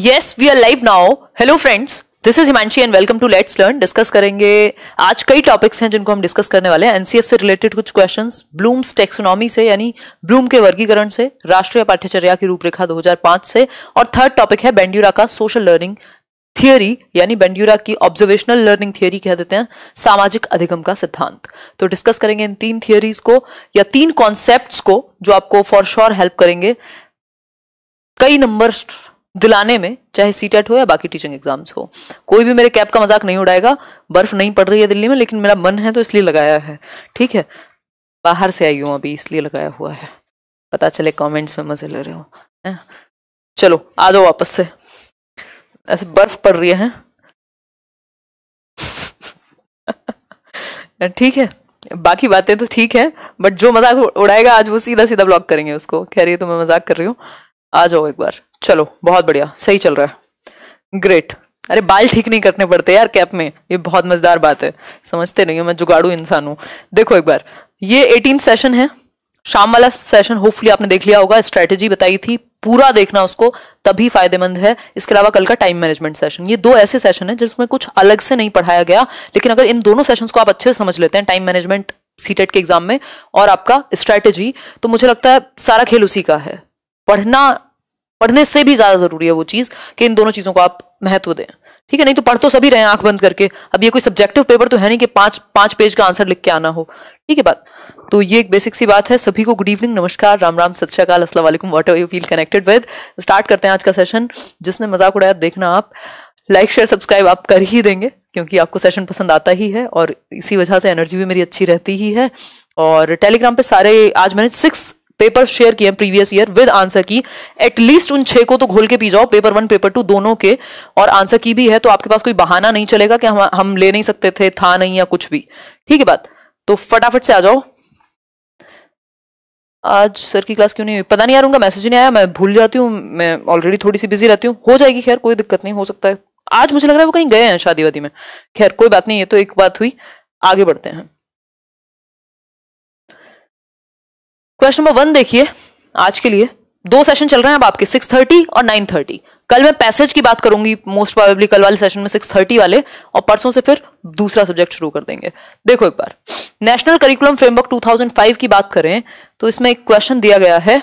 Yes we are live now hello friends this is Himanshi and welcome to let's learn discuss करेंगे आज कई topics हैं जिनको हम डिस्कस करने वाले हैं एनसीएफ से रिलेटेड कुछ क्वेश्चंस ब्लूम्स टेक्सोनॉमी से यानी ब्लूम के वर्गीकरण से राष्ट्रीय पाठ्यचर्या की रूपरेखा 2005 से और थर्ड टॉपिक है बेंड्यूरा का सोशल लर्निंग थियोरी यानी बेंड्यूरा की ऑब्जर्वेशनल लर्निंग थियोरी कह देते हैं सामाजिक अधिगम का सिद्धांत तो डिस्कस करेंगे इन तीन थियोरीज को या तीन कॉन्सेप्ट्स को जो आपको फॉर श्योर हेल्प करेंगे कई नंबर दिलाने में चाहे सी e हो या बाकी टीचिंग एग्जाम्स हो कोई भी मेरे कैप का मजाक नहीं उड़ाएगा बर्फ नहीं पड़ रही है दिल्ली में लेकिन मेरा मन है तो इसलिए लगाया है ठीक है बाहर से आई हूँ अभी इसलिए लगाया हुआ है पता चले कमेंट्स में मजे ले रहे हो चलो आ जाओ वापस से ऐसे बर्फ पड़ रही है ठीक है बाकी बातें तो ठीक है बट जो मजाक उड़ाएगा आज वो सीधा सीधा ब्लॉक करेंगे उसको कह रही है तो मैं मजाक कर रही हूँ आ जाओ एक बार चलो बहुत बढ़िया सही चल रहा है ग्रेट अरे बाल ठीक नहीं करने पड़ते यार कैप में ये बहुत मजेदार बात है समझते नहीं मैं जुगाड़ू इंसान हूँ देखो एक बार ये एटीन सेशन है शाम वाला सेशन होपफुली आपने देख लिया होगा स्ट्रेटेजी बताई थी पूरा देखना उसको तभी फायदेमंद है इसके अलावा कल का टाइम मैनेजमेंट सेशन ये दो ऐसे सेशन है जिसमें कुछ अलग से नहीं पढ़ाया गया लेकिन अगर इन दोनों सेशन को आप अच्छे से समझ लेते हैं टाइम मैनेजमेंट सीटेट के एग्जाम में और आपका स्ट्रेटेजी तो मुझे लगता है सारा खेल उसी का है पढ़ना पढ़ने से भी ज्यादा जरूरी है वो चीज कि इन दोनों चीजों को आप महत्व दें ठीक है नहीं तो पढ़ तो सभी रहे आंख बंद करके अब ये कोई सब्जेक्टिव पेपर तो है नहीं कि पांच पांच पेज का आंसर लिख के आना हो ठीक है बात तो ये एक बेसिक सी बात है सभी को गुड इवनिंग नमस्कार राम राम सत श्रीकाल असला वालेकुम you feel connected with start करते हैं आज का सेशन जिसने मजाक उड़ाया देखना आप लाइक शेयर सब्सक्राइब आप कर ही देंगे क्योंकि आपको सेशन पसंद आता ही है और इसी वजह से एनर्जी भी मेरी अच्छी रहती ही है और टेलीग्राम पे सारे आज मैंने सिक्स पेपर शेयर किए हैं previous year with answer key at least उन छह को तो घोल के पी जाओ पेपर वन पेपर टू दोनों के और आंसर की भी है तो आपके पास कोई बहाना नहीं चलेगा कि हम हम ले नहीं सकते थे था नहीं या कुछ भी ठीक है बात तो फटाफट से आ जाओ आज सर की क्लास क्यों नहीं हुई पता नहीं आ रूंगा मैसेज नहीं आया मैं भूल जाती हूँ मैं ऑलरेडी थोड़ी सी बिजी रहती हूँ हो जाएगी खैर कोई दिक्कत नहीं हो सकता है आज मुझे लग रहा है वो कहीं गए हैं शादी वादी में खैर कोई बात नहीं है तो एक बात हुई आगे बढ़ते हैं क्वेश्चन नंबर वन देखिए आज के लिए दो सेशन चल रहे हैं अब आपके सिक्स थर्टी और नाइन थर्टी कल मैं पैसेज की बात करूंगी मोस्ट प्रॉबेबली कल वाले सेशन में सिक्स थर्टी वाले और परसों से फिर दूसरा सब्जेक्ट शुरू कर देंगे देखो एक बार नेशनल करिकुलम फ्रेमवर्क 2005 की बात करें तो इसमें एक क्वेश्चन दिया गया है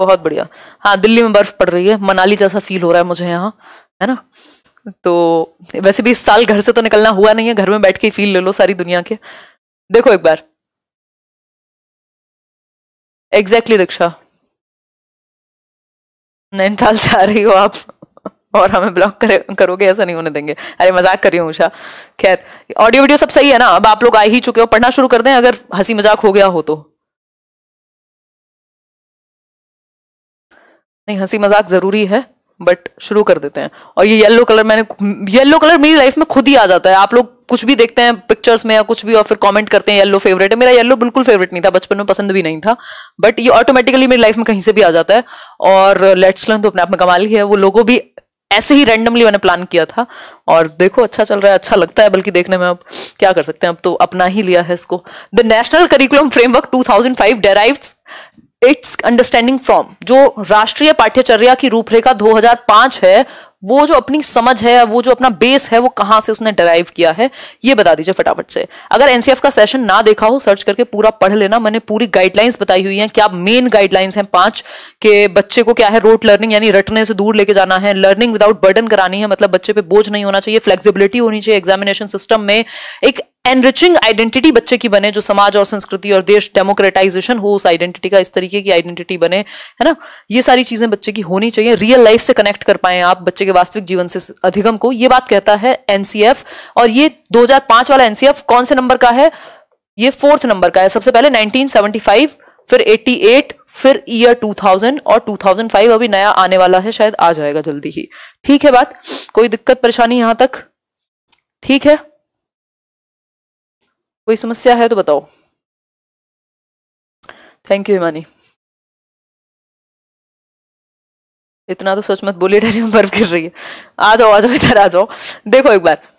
बहुत बढ़िया हाँ दिल्ली में बर्फ पड़ रही है मनाली जैसा फील हो रहा है मुझे यहाँ है ना तो वैसे भी इस साल घर से तो निकलना हुआ नहीं है घर में बैठ के फील ले लो सारी दुनिया के देखो एक बार एग्जैक्टली exactly, दीक्षा नैनताल से आ रही हो आप और हमें ब्लॉक करे करोगे ऐसा नहीं होने देंगे अरे मजाक कर रही हूँ उषा खैर ऑडियो वीडियो सब सही है ना अब आप लोग आ ही चुके हो पढ़ना शुरू कर दें अगर हंसी मजाक हो गया हो तो नहीं हंसी मजाक जरूरी है बट शुरू कर देते हैं और ये येलो कलर मैंने येलो कलर मेरी लाइफ में खुद ही आ जाता है आप लोग कुछ भी देखते हैं पिक्चर्स में या कुछ भी और फिर कमेंट करते हैं येलो फेवरेट है मेरा येलो बिल्कुल फेवरेट नहीं था बचपन में पसंद भी नहीं था बट ये ऑटोमेटिकली मेरी लाइफ में कहीं से भी आ जाता है और लेट्स लर्न तो अपने आप में कमाल ही है वो लोगों भी ऐसे ही रैंडमली मैंने प्लान किया था और देखो अच्छा चल रहा है अच्छा लगता है बल्कि देखने में अब क्या कर सकते हैं अब तो अपना ही लिया है इसको the national curriculum framework 2005 derives its understanding from जो राष्ट्रीय पाठ्यचर्या की रूपरेखा 2005 है वो जो अपनी समझ है वो जो अपना बेस है वो कहां से उसने डराइव किया है ये बता दीजिए फटाफट से अगर एनसीएफ का सेशन ना देखा हो सर्च करके पूरा पढ़ लेना मैंने पूरी गाइडलाइंस बताई हुई हैं क्या मेन गाइडलाइंस हैं पांच के बच्चे को क्या है रोट लर्निंग यानी रटने से दूर लेके जाना है लर्निंग विदाउट बर्डन करानी है मतलब बच्चे पे बोझ नहीं होना चाहिए फ्लेक्सिबिलिटी होनी चाहिए एग्जामिनेशन सिस्टम में एक एनरिचिंग आइडेंटिटी बच्चे की बने जो समाज और संस्कृति और देश डेमोक्रेटाइजेशन हो उस आइडेंटिटी का इस तरीके की आइडेंटिटी बने है ना ये सारी चीजें बच्चे की होनी चाहिए रियल लाइफ से कनेक्ट कर पाए आप बच्चे के वास्तविक जीवन से अधिगम को ये बात कहता है एनसीएफ और ये 2005 वाला एनसीएफ कौन से नंबर का है ये फोर्थ नंबर का है सबसे पहले नाइनटीन फिर एट्टी फिर ईयर 2000 और 2005 अभी नया आने वाला है शायद आ जाएगा जल्दी ही ठीक है बात कोई दिक्कत परेशानी यहां तक ठीक है कोई समस्या है तो बताओ थैंक यू हिमानी इतना तो सच मत बोली डेरी में बर्फ गिर रही है आ जाओ आ जाओ इधर आ जाओ देखो एक बार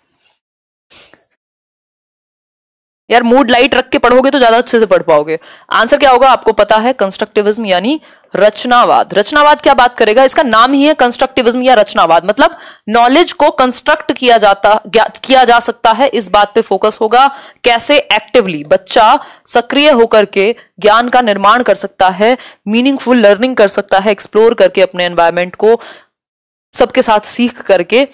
यार मूड लाइट रख के पढ़ोगे तो ज्यादा अच्छे से पढ़ पाओगे आंसर क्या होगा आपको पता है कंस्ट्रक्टिविज्म यानी रचनावाद रचनावाद क्या बात करेगा इसका नाम ही है कंस्ट्रक्टिविज्म या रचनावाद मतलब नॉलेज को कंस्ट्रक्ट किया जाता किया जा सकता है इस बात पे फोकस होगा कैसे एक्टिवली बच्चा सक्रिय होकर के ज्ञान का निर्माण कर सकता है मीनिंगफुल लर्निंग कर सकता है एक्सप्लोर करके अपने एनवायरमेंट को सबके साथ सीख करके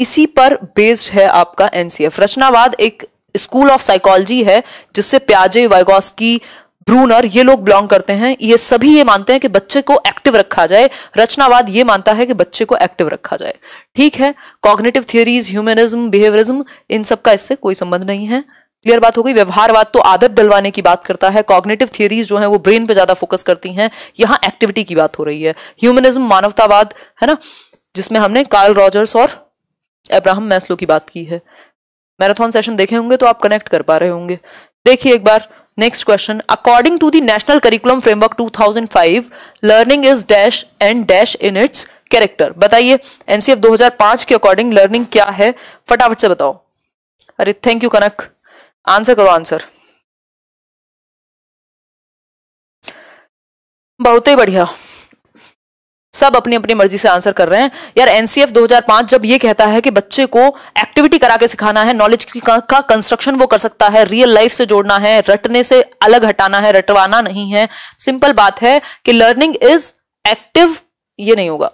इसी पर बेस्ड है आपका एनसीएफ रचनावाद एक स्कूल ऑफ साइकोलॉजी है जिससे प्याजे वाइगोस्की ब्रूनर ये लोग बिलोंग करते हैं ये सभी ये मानते हैं कि बच्चे को एक्टिव रखा जाए रचनावाद ये मानता है कि बच्चे को एक्टिव रखा जाए ठीक है कॉग्नेटिव थियोरीज ह्यूमनिज्म बिहेवियरिज्म इन सब का इससे कोई संबंध नहीं है क्लियर बात हो गई व्यवहारवाद तो आदत डलवाने की बात करता है कॉग्नेटिव थियोरीज जो है वो ब्रेन पे ज्यादा फोकस करती हैं यहाँ एक्टिविटी की बात हो रही है ह्यूमनिज्म मानवतावाद है ना जिसमें हमने कार्ल रॉजर्स और अब्राहम मैस्लो की बात की है मैराथन सेशन देखे होंगे तो आप कनेक्ट कर पा रहे होंगे देखिए एक बार next question according to the national curriculum framework 2005 learning is dash and dash in its character बताइए एनसीएफ 2005 के अकॉर्डिंग लर्निंग क्या है फटाफट से बताओ अरे थैंक यू कनक आंसर करो आंसर बहुत ही बढ़िया सब अपनी अपनी मर्जी से आंसर कर रहे हैं यार एनसीएफ 2005 जब ये कहता है कि बच्चे को एक्टिविटी करा के सिखाना है नॉलेज का कंस्ट्रक्शन वो कर सकता है रियल लाइफ से जोड़ना है रटने से अलग हटाना है रटवाना नहीं है सिंपल बात है कि लर्निंग इज एक्टिव ये नहीं होगा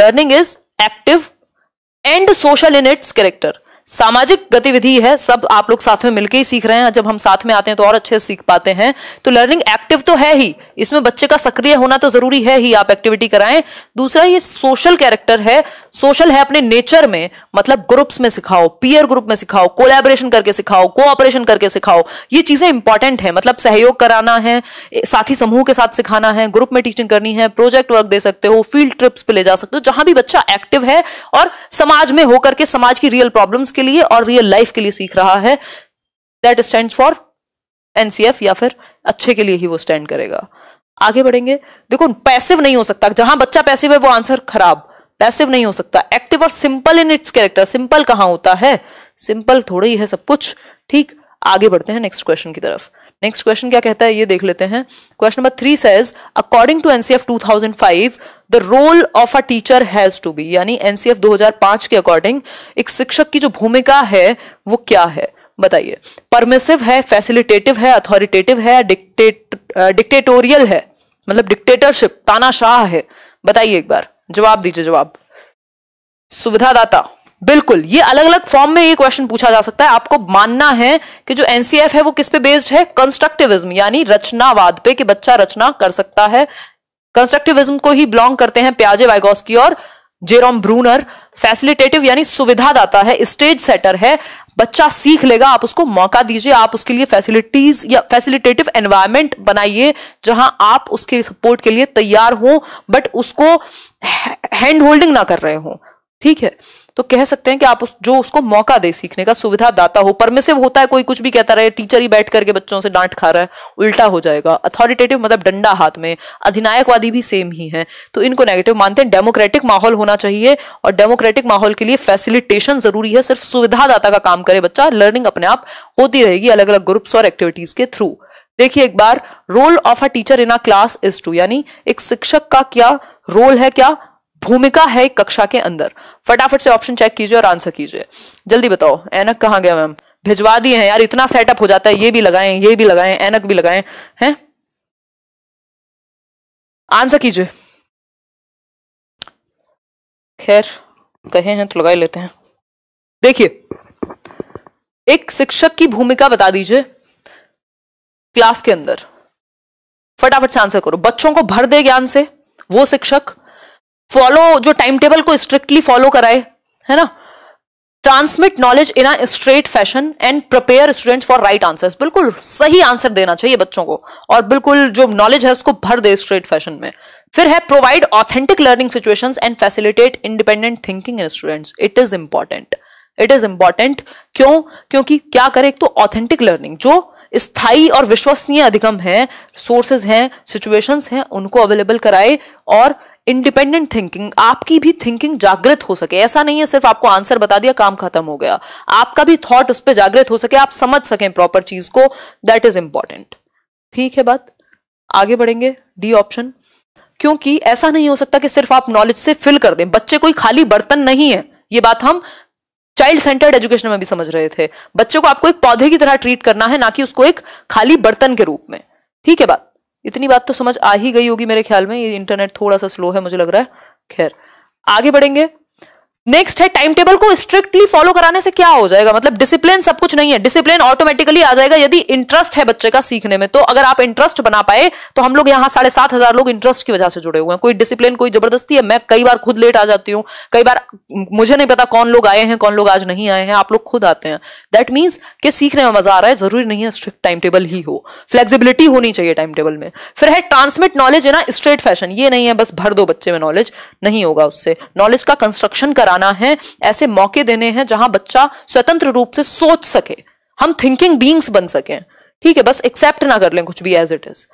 learning is active and social in its character सामाजिक गतिविधि है सब आप लोग साथ में मिलकर ही सीख रहे हैं जब हम साथ में आते हैं तो और अच्छे से सीख पाते हैं तो लर्निंग एक्टिव तो है ही इसमें बच्चे का सक्रिय होना तो जरूरी है ही आप एक्टिविटी कराएं दूसरा ये सोशल कैरेक्टर है सोशल है अपने नेचर में मतलब ग्रुप्स में सिखाओ पीयर ग्रुप में सिखाओ कोलैबोरेशन करके सिखाओ कोऑपरेशन करके सिखाओ ये चीजें इंपॉर्टेंट है मतलब सहयोग कराना है साथी समूह के साथ सिखाना है ग्रुप में टीचिंग करनी है प्रोजेक्ट वर्क दे सकते हो फील्ड ट्रिप्स पे ले जा सकते हो जहां भी बच्चा एक्टिव है और समाज में होकर के समाज की रियल प्रॉब्लम्स के लिए और रियल लाइफ के लिए सीख रहा है दैट स्टैंड फॉर एनसीएफ या फिर अच्छे के लिए ही वो स्टैंड करेगा आगे बढ़ेंगे देखो पैसिव नहीं हो सकता जहां बच्चा पैसिव है वो आंसर खराब पैसिव नहीं हो सकता एक्टिव और simple in its character simple कहाँ होता है सिंपल थोड़ा ही है सब कुछ ठीक आगे बढ़ते हैं नेक्स्ट क्वेश्चन की तरफ नेक्स्ट क्वेश्चन क्या कहता है ये देख लेते हैं question number three says according to NCF 2005 the role of a teacher has to be यानी एनसीएफ 2005 के अकॉर्डिंग एक शिक्षक की जो भूमिका है वो क्या है बताइए परमिसिव है फैसिलिटेटिव है अथॉरिटेटिव है डिक्टेट डिक्टेटोरियल है मतलब डिक्टेटरशिप तानाशाह है बताइए एक बार जवाब दीजिए जवाब सुविधादाता बिल्कुल ये अलग अलग फॉर्म में ये क्वेश्चन पूछा जा सकता है आपको मानना है कि जो एनसीएफ है वो किस पे बेस्ड है कंस्ट्रक्टिविज्म यानी रचनावाद पे कि बच्चा रचना कर सकता है कंस्ट्रक्टिविज्म को ही बिलोंग करते हैं प्याजे वाइगोस्की और जेरोम ब्रूनर फैसिलिटेटिव यानी सुविधादाता है स्टेज सेटर है बच्चा सीख लेगा आप उसको मौका दीजिए आप उसके लिए फैसिलिटीज या फैसिलिटेटिव एनवायरमेंट बनाइए जहां आप उसके सपोर्ट के लिए तैयार हो बट उसको हैंड होल्डिंग ना कर रहे हो ठीक है तो कह सकते हैं कि आप उस जो उसको मौका दे सीखने का सुविधा दाता हो परमिसिव होता है कोई कुछ भी कहता रहे टीचर ही बैठ करके बच्चों से डांट खा रहा है उल्टा हो जाएगा अथॉरिटेटिव मतलब डंडा हाथ में अधिनायकवादी भी सेम ही है तो इनको नेगेटिव मानते हैं डेमोक्रेटिक माहौल होना चाहिए और डेमोक्रेटिक माहौल के लिए फैसिलिटेशन जरूरी है सिर्फ सुविधादाता का काम करे बच्चा लर्निंग अपने आप होती रहेगी अलग अलग ग्रुप्स और एक्टिविटीज के थ्रू देखिए एक बार role of a teacher in a class is to यानी एक शिक्षक का क्या रोल है क्या भूमिका है कक्षा के अंदर फटाफट से ऑप्शन चेक कीजिए और आंसर कीजिए जल्दी बताओ एनक कहाँ गया मैम भिजवा दिए हैं यार इतना सेटअप हो जाता है ये भी लगाएं ये भी लगाएं एनक भी लगाएं हैं आंसर कीजिए खैर कहे हैं तो लगा ही लेते हैं देखिए एक शिक्षक की भूमिका बता दीजिए क्लास के अंदर फटाफट से आंसर करो बच्चों को भर दे ज्ञान से वो शिक्षक फॉलो जो टाइम टेबल को स्ट्रिक्टली फॉलो कराए है ना transmit knowledge in a straight fashion and prepare students for right answers बिल्कुल सही आंसर देना चाहिए बच्चों को और बिल्कुल जो नॉलेज है उसको भर दे स्ट्रेट फैशन में फिर है provide authentic learning situation and facilitate independent thinking in students it is important it is important क्यों क्योंकि क्या करे एक तो ऑथेंटिक लर्निंग जो स्थायी और विश्वसनीय अधिगम है सोर्सेज हैं सिचुएशंस हैं उनको अवेलेबल कराए और इंडिपेंडेंट थिंकिंग आपकी भी थिंकिंग जागृत हो सके ऐसा नहीं है सिर्फ आपको आंसर बता दिया काम खत्म हो गया आपका भी थॉट उस पर जागृत हो सके आप समझ सकें प्रॉपर चीज को दैट इज इंपॉर्टेंट ठीक है बात आगे बढ़ेंगे डी ऑप्शन क्योंकि ऐसा नहीं हो सकता कि सिर्फ आप नॉलेज से फिल कर दें बच्चे कोई खाली बर्तन नहीं है ये बात हम चाइल्ड सेंटर्ड एजुकेशन में भी समझ रहे थे बच्चों को आपको एक पौधे की तरह ट्रीट करना है ना कि उसको एक खाली बर्तन के रूप में ठीक है बात इतनी बात तो समझ आ ही गई होगी मेरे ख्याल में ये इंटरनेट थोड़ा सा स्लो है मुझे लग रहा है खैर आगे बढ़ेंगे नेक्स्ट है टाइम टेबल को स्ट्रिक्टली फॉलो कराने से क्या हो जाएगा मतलब डिसिप्लिन सब कुछ नहीं है डिसिप्लिन ऑटोमेटिकली आ जाएगा यदि इंटरेस्ट है बच्चे का सीखने में तो अगर आप इंटरेस्ट बना पाए तो हम लोग यहाँ साढ़े सात हजार लोग इंटरेस्ट की वजह से जुड़े हुए हैं कोई डिसिप्लिन कोई जबरदस्ती है मैं कई बार खुद लेट आ जाती हूँ कई बार मुझे नहीं पता कौन लोग आए हैं कौन लोग आज नहीं आए हैं आप लोग खुद आते हैं दैट मीन्स के सीखने में मजा आ रहा है जरूरी नहीं है स्ट्रिक्ट टाइम टेबल ही हो फ्लेक्सिबिलिटी होनी चाहिए टाइम टेबल में फिर है ट्रांसमिट नॉलेज है ना स्ट्रेट फैशन ये नहीं है बस भर दो बच्चे में नॉलेज नहीं होगा उससे नॉलेज का कंस्ट्रक्शन करा लाना है ऐसे मौके देने हैं जहां बच्चा स्वतंत्र रूप से सोच सके हम थिंकिंग बींग्स बन सके ठीक है बस एक्सेप्ट ना कर लें कुछ भी एज इट इज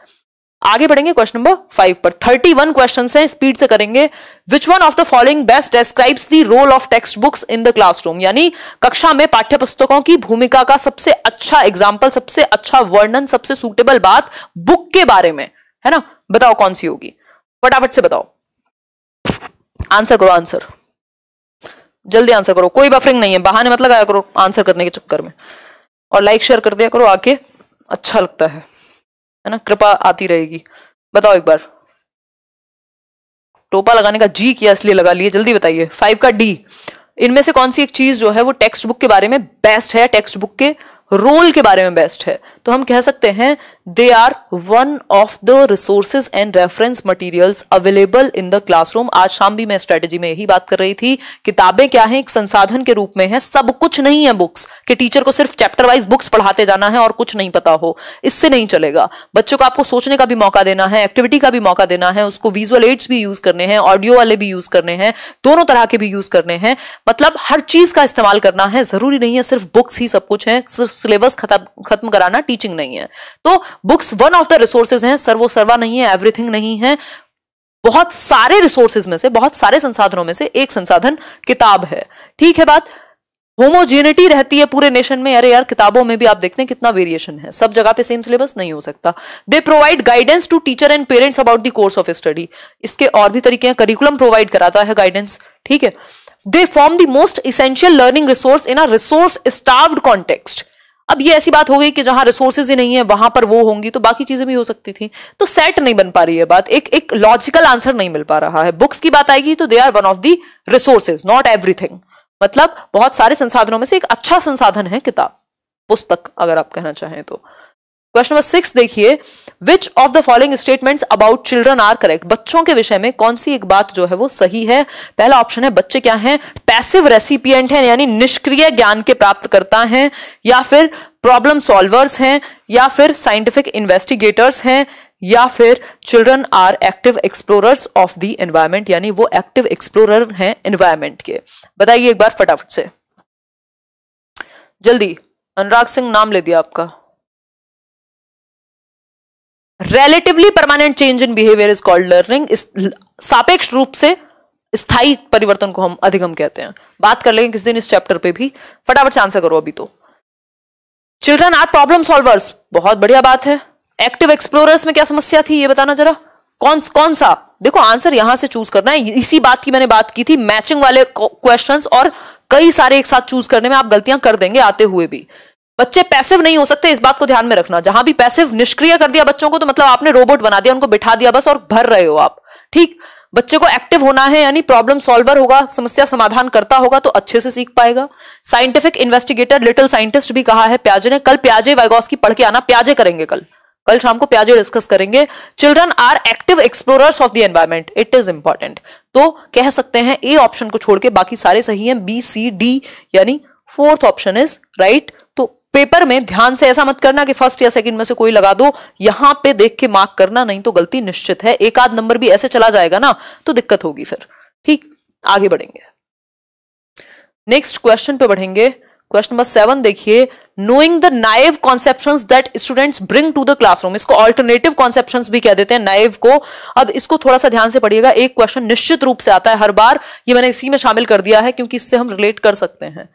आगे बढ़ेंगे क्वेश्चन नंबर फाइव पर थर्टी वन क्वेश्चन है स्पीड से करेंगे which one of the following best describes the role of textbooks in the classroom यानी कक्षा में पाठ्य पुस्तकों की भूमिका का सबसे अच्छा एग्जाम्पल सबसे अच्छा वर्णन सबसे सुटेबल बात बुक के बारे में है ना बताओ कौन सी होगी फटाफट से बताओ आंसर करो आंसर जल्दी आंसर करो कोई बफरिंग नहीं है बहाने मत लगाया करो आंसर करने के चक्कर में और लाइक शेयर कर दिया करो आके अच्छा लगता है है ना कृपा आती रहेगी बताओ एक बार टोपा लगाने का जी किया इसलिए लगा लिए जल्दी बताइए फाइव का डी इनमें से कौन सी एक चीज जो है वो टेक्स्ट बुक के बारे में बेस्ट है टेक्स्ट बुक के रोल के बारे में बेस्ट है तो हम कह सकते हैं they are one of the resources and reference materials available in the classroom आज शाम भी मैं स्ट्रेटेजी में यही बात कर रही थी किताबें क्या है एक संसाधन के रूप में है सब कुछ नहीं है बुक्स कि टीचर को सिर्फ चैप्टर वाइज बुक्स पढ़ाते जाना है और कुछ नहीं पता हो इससे नहीं चलेगा बच्चों को आपको सोचने का भी मौका देना है एक्टिविटी का भी मौका देना है उसको विजुअल एड्स भी यूज करने हैं ऑडियो वाले भी यूज करने हैं दोनों तरह के भी यूज करने हैं मतलब हर चीज का इस्तेमाल करना है जरूरी नहीं है सिर्फ बुक्स ही सब कुछ है सिर्फ सिलेबस खत्म कराना टीचिंग नहीं है तो books one of the resources हैं सर्वो सर्वा नहीं है एवरीथिंग नहीं है बहुत सारे रिसोर्सेज में से बहुत सारे संसाधनों में से एक संसाधन किताब है ठीक है बात होमोजेनिटी रहती है पूरे नेशन में अरे यार किताबों में भी आप देखते हैं कितना वेरिएशन है सब जगह पे सेम सिलेबस नहीं हो सकता they provide guidance to teacher and parents about the course of study इसके और भी तरीके हैं करिकुलम प्रोवाइड कराता है गाइडेंस ठीक है they form the most essential learning resource in a resource starved context अब ये ऐसी बात हो गई कि जहां रिसोर्सेज ही नहीं है वहां पर वो होंगी तो बाकी चीजें भी हो सकती थी तो सेट नहीं बन पा रही है बात एक एक लॉजिकल आंसर नहीं मिल पा रहा है बुक्स की बात आएगी तो they are one of the resources not everything मतलब बहुत सारे संसाधनों में से एक अच्छा संसाधन है किताब पुस्तक अगर आप कहना चाहें तो क्वेश्चन नंबर सिक्स देखिए which of the following statements about children are correct बच्चों के विषय में कौन सी एक बात जो है वो सही है पहला ऑप्शन है बच्चे क्या हैं पैसिव रेसिपियंट हैं यानी निष्क्रिय ज्ञान के प्राप्त करता हैं या फिर प्रॉब्लम सॉल्वर्स हैं या फिर साइंटिफिक इन्वेस्टिगेटर्स हैं या फिर children are active explorers of the environment यानी वो एक्टिव एक्सप्लोरर हैं एनवायरमेंट के बताइए एक बार फटाफट से जल्दी अनुराग सिंह नाम ले दिया आपका relatively permanent change in behaviour is called learning सापेक्ष रूप से स्थायी परिवर्तन को हम अधिगम कहते हैं बात कर लेंगे किस दिन इस चैप्टर पे भी फटाफट से आंसर करो अभी तो चिल्ड्रन आर प्रॉब्लम सॉल्वर्स बहुत बढ़िया बात है एक्टिव एक्सप्लोरर्स में क्या समस्या थी ये बताना जरा कौन कौन सा देखो आंसर यहां से चूज करना है इसी बात की मैंने बात की थी मैचिंग वाले क्वेश्चंस और कई सारे एक साथ चूज करने में आप गलतियां कर देंगे आते हुए भी बच्चे पैसिव नहीं हो सकते इस बात को ध्यान में रखना जहां भी पैसिव निष्क्रिय कर दिया बच्चों को तो मतलब आपने रोबोट बना दिया उनको बिठा दिया बस और भर रहे हो आप ठीक बच्चे को एक्टिव होना है यानी प्रॉब्लम सॉल्वर होगा समस्या समाधान करता होगा तो अच्छे से सीख पाएगा साइंटिफिक इन्वेस्टिगेटर लिटिल साइंटिस्ट भी कहा है प्याजे ने कल प्याजे की पढ़ के आना प्याजे करेंगे कल कल शाम को प्याजे डिस्कस करेंगे children are active explorers of the environment it is important तो कह सकते हैं ए ऑप्शन को छोड़ के बाकी सारे सही हैं बी सी डी यानी फोर्थ ऑप्शन इज राइट तो पेपर में ध्यान से ऐसा मत करना कि फर्स्ट या सेकंड में से कोई लगा दो यहां पे देख के मार्क करना नहीं तो गलती निश्चित है एक आध नंबर भी ऐसे चला जाएगा ना तो दिक्कत होगी फिर ठीक आगे बढ़ेंगे नेक्स्ट क्वेश्चन पे बढ़ेंगे क्वेश्चन नंबर सेवन देखिए knowing the naive conception that students bring to the classroom इसको ऑल्टरनेटिव कॉन्सेप्शन भी कह देते हैं नाइव को अब इसको थोड़ा सा ध्यान से पढ़िएगा एक क्वेश्चन निश्चित रूप से आता है हर बार ये मैंने इसी में शामिल कर दिया है क्योंकि इससे हम रिलेट कर सकते हैं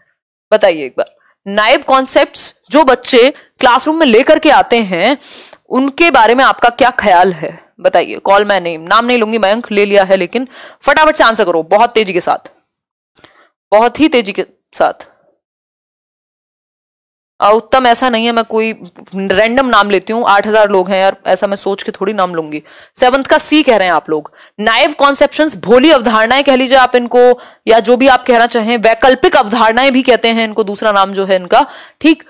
बताइए एक बार नाइव कॉन्सेप्ट जो बच्चे क्लासरूम में लेकर के आते हैं उनके बारे में आपका क्या ख्याल है बताइए कॉल मैं नेम नाम नहीं लूंगी मयंक ले लिया है लेकिन फटाफट से आंसर करो बहुत तेजी के साथ बहुत ही तेजी के साथ उत्तम ऐसा नहीं है मैं कोई रैंडम नाम लेती हूँ आठ हजार लोग हैं यार ऐसा मैं सोच के थोड़ी नाम लूंगी सेवंथ का सी कह रहे हैं आप लोग नाइव कॉन्सेप्शन भोली अवधारणाएं कह लीजिए आप इनको या जो भी आप कहना चाहें वैकल्पिक अवधारणाएं भी कहते हैं इनको दूसरा नाम जो है इनका ठीक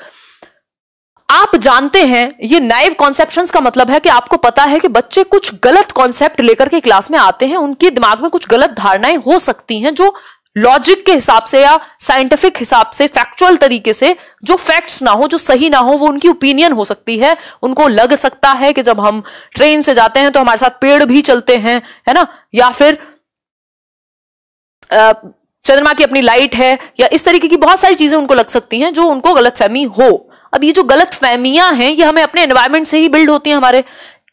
आप जानते हैं ये नाइव कॉन्सेप्शन का मतलब है कि आपको पता है कि बच्चे कुछ गलत कॉन्सेप्ट लेकर के क्लास में आते हैं उनके दिमाग में कुछ गलत धारणाएं हो सकती हैं जो लॉजिक के हिसाब से या साइंटिफिक हिसाब से फैक्चुअल तरीके से जो फैक्ट्स ना हो जो सही ना हो वो उनकी ओपिनियन हो सकती है उनको लग सकता है कि जब हम ट्रेन से जाते हैं तो हमारे साथ पेड़ भी चलते हैं है ना या फिर चंद्रमा की अपनी लाइट है या इस तरीके की बहुत सारी चीजें उनको लग सकती हैं जो उनको गलत फहमी हो अब ये जो गलत फहमियां हैं ये हमें अपने एनवायरमेंट से ही बिल्ड होती हैं हमारे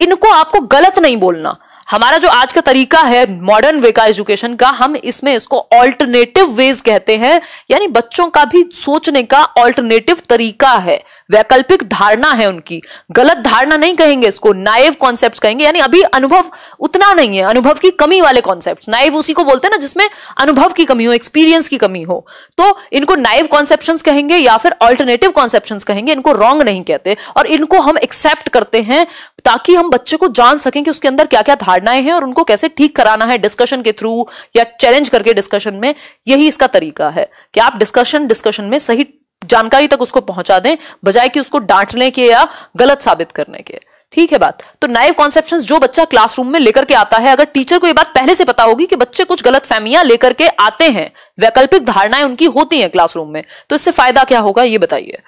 इनको आपको गलत नहीं बोलना हमारा जो आज का तरीका है मॉडर्न वे का एजुकेशन का हम इसमें इसको ऑल्टरनेटिव वेज कहते हैं यानी बच्चों का भी सोचने का ऑल्टरनेटिव तरीका है वैकल्पिक धारणा है उनकी गलत धारणा नहीं कहेंगे इसको नाइव कॉन्सेप्ट कहेंगे यानी अभी अनुभव उतना नहीं है अनुभव की कमी वाले कॉन्सेप्ट नाइव उसी को बोलते हैं ना जिसमें अनुभव की कमी हो एक्सपीरियंस की कमी हो तो इनको नाइव कॉन्सेप्शन कहेंगे या फिर ऑल्टरनेटिव कॉन्सेप्शन कहेंगे इनको रॉन्ग नहीं कहते और इनको हम एक्सेप्ट करते हैं ताकि हम बच्चे को जान सकें कि उसके अंदर क्या क्या धारणाएं हैं और उनको कैसे ठीक कराना है डिस्कशन के थ्रू या चैलेंज करके डिस्कशन में यही इसका तरीका है कि आप डिस्कशन डिस्कशन में सही जानकारी तक उसको पहुंचा दें बजाय कि उसको डांटने के या गलत साबित करने के ठीक है बात तो नाइव कॉन्सेप्शन जो बच्चा क्लासरूम में लेकर के आता है अगर टीचर को ये बात पहले से पता होगी कि बच्चे कुछ गलत फहमियां लेकर के आते हैं वैकल्पिक धारणाएं उनकी होती हैं क्लासरूम में तो इससे फायदा क्या होगा ये बताइए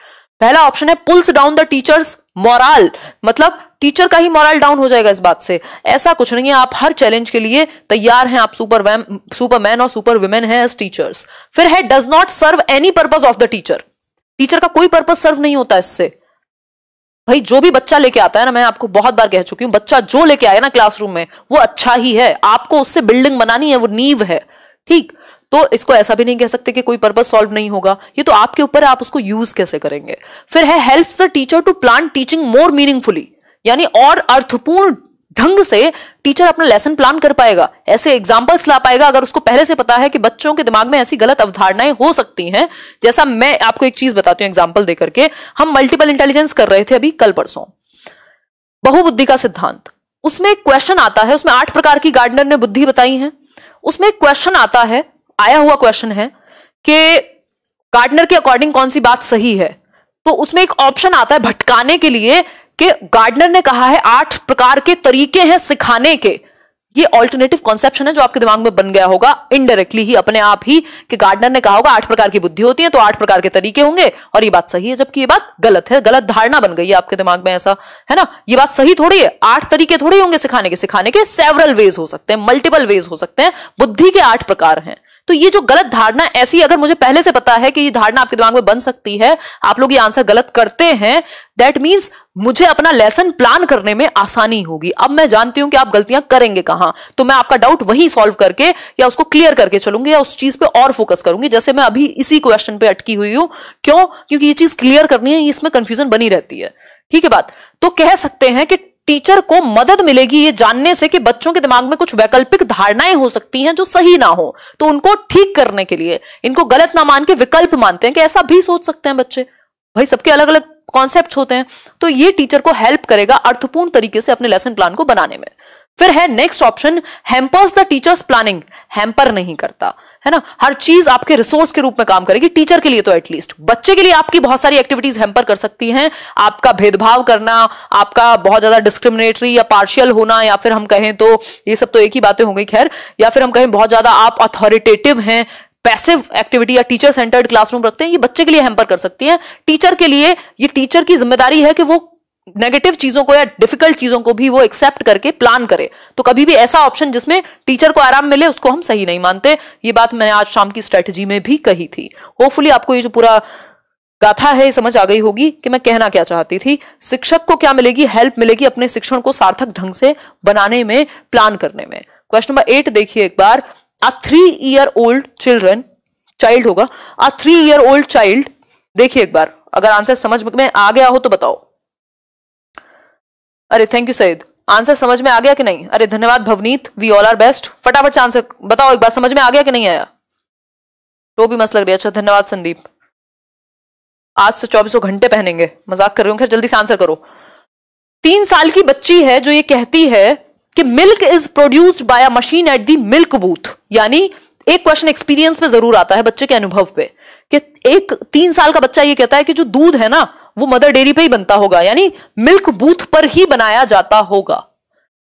पहला ऑप्शन है pulls down the teacher's morale मतलब टीचर का ही मॉरल डाउन हो जाएगा इस बात से ऐसा कुछ नहीं है आप हर चैलेंज के लिए तैयार हैं आप सुपर सुपरमैन और सुपर वुमेन हैं एज टीचर्स फिर है does not serve any purpose of the teacher teacher का कोई पर्पज सर्व नहीं होता इससे भाई जो भी बच्चा लेके आता है ना मैं आपको बहुत बार कह चुकी हूं बच्चा जो लेके आया ना क्लासरूम में वो अच्छा ही है आपको उससे बिल्डिंग बनानी है वो नींव है ठीक तो इसको ऐसा भी नहीं कह सकते कि कोई पर्पज सॉल्व नहीं होगा ये तो आपके ऊपर आप उसको यूज कैसे करेंगे फिर है help the teacher to plan teaching more meaningfully यानी और अर्थपूर्ण ढंग से टीचर अपना लेसन प्लान कर पाएगा ऐसे एग्जाम्पल्स ला पाएगा अगर उसको पहले से पता है कि बच्चों के दिमाग में ऐसी गलत अवधारणाएं हो सकती हैं जैसा मैं आपको एक चीज बताती हूँ एग्जाम्पल देकर के हम मल्टीपल इंटेलिजेंस कर रहे थे अभी कल परसों बहुबुद्धि का सिद्धांत उसमें एक क्वेश्चन आता है उसमें आठ प्रकार की गार्डनर ने बुद्धि बताई है उसमें एक क्वेश्चन आता है आया हुआ क्वेश्चन है कि गार्डनर के अकॉर्डिंग कौन सी बात सही है तो उसमें एक ऑप्शन आता है भटकाने के लिए कि गार्डनर ने कहा है आठ प्रकार के तरीके हैं सिखाने के ये ऑल्टरनेटिव कॉन्सेप्शन है जो आपके दिमाग में बन गया होगा इनडायरेक्टली ही अपने आप ही कि गार्डनर ने कहा होगा आठ प्रकार की बुद्धि होती है तो आठ प्रकार के तरीके होंगे और ये बात सही है जबकि ये बात गलत है गलत धारणा बन गई है आपके दिमाग में ऐसा है ना ये बात सही थोड़ी है आठ तरीके थोड़े होंगे सिखाने के सिखाने के सेवरल वेज हो सकते हैं मल्टीपल वेज हो सकते हैं बुद्धि के आठ प्रकार हैं तो ये जो गलत धारणा ऐसी अगर मुझे पहले से पता है कि ये धारणा आपके दिमाग में बन सकती है आप लोग ये आंसर गलत करते हैं दैट मीन्स मुझे अपना लेसन प्लान करने में आसानी होगी अब मैं जानती हूं कि आप गलतियां करेंगे कहां तो मैं आपका डाउट वही सॉल्व करके या उसको क्लियर करके चलूंगी या उस चीज पे और फोकस करूंगी जैसे मैं अभी इसी क्वेश्चन पे अटकी हुई हूं क्यों क्योंकि ये चीज क्लियर करनी है इसमें कंफ्यूजन बनी रहती है ठीक है बात तो कह सकते हैं कि टीचर को मदद मिलेगी ये जानने से कि बच्चों के दिमाग में कुछ वैकल्पिक धारणाएं हो सकती हैं जो सही ना हो तो उनको ठीक करने के लिए इनको गलत ना मान के विकल्प मानते हैं कि ऐसा भी सोच सकते हैं बच्चे भाई सबके अलग अलग कॉन्सेप्ट होते हैं तो ये टीचर को हेल्प करेगा अर्थपूर्ण तरीके से अपने लेसन प्लान को बनाने में फिर है next option hampers the teacher's planning hamper नहीं करता है ना हर चीज आपके रिसोर्स के रूप में काम करेगी टीचर के लिए तो एटलीस्ट बच्चे के लिए आपकी बहुत सारी एक्टिविटीज हेम्पर कर सकती हैं आपका भेदभाव करना आपका बहुत ज्यादा डिस्क्रिमिनेटरी या पार्शियल होना या फिर हम कहें तो ये सब तो एक ही बातें होंगी खैर या फिर हम कहें बहुत ज्यादा आप अथॉरिटेटिव हैं पैसिव एक्टिविटी या टीचर सेंटर्ड क्लासरूम रखते हैं ये बच्चे के लिए हेम्पर कर सकती है टीचर के लिए ये टीचर की जिम्मेदारी है कि वो नेगेटिव चीजों को या डिफिकल्ट चीजों को भी वो एक्सेप्ट करके प्लान करे तो कभी भी ऐसा ऑप्शन जिसमें टीचर को आराम मिले उसको हम सही नहीं मानते ये बात मैंने आज शाम की स्ट्रेटजी में भी कही थी होपफुली आपको ये जो पूरा गाथा है समझ आ गई होगी कि मैं कहना क्या चाहती थी शिक्षक को क्या मिलेगी हेल्प मिलेगी अपने शिक्षण को सार्थक ढंग से बनाने में प्लान करने में क्वेश्चन नंबर एट देखिए एक बार a three year old children child होगा a three year old child देखिए एक बार अगर आंसर समझ में आ गया हो तो बताओ अरे थैंक यू सईद आंसर समझ में आ गया कि नहीं अरे धन्यवाद Bhavneet we all are best फटाफट से आंसर बताओ एक बार समझ में आ गया कि नहीं आया तो भी मस्त लग रही है अच्छा धन्यवाद संदीप आज से तो चौबीसों घंटे पहनेंगे मजाक कर रही हूँ खैर जल्दी से आंसर करो तीन साल की बच्ची है जो ये कहती है कि milk is produced by a machine at the milk booth यानी एक क्वेश्चन एक्सपीरियंस पे जरूर आता है बच्चे के अनुभव पे कि एक तीन साल का बच्चा ये कहता है कि जो दूध है ना वो मदर डेयरी पे ही बनता होगा यानी मिल्क बूथ पर ही बनाया जाता होगा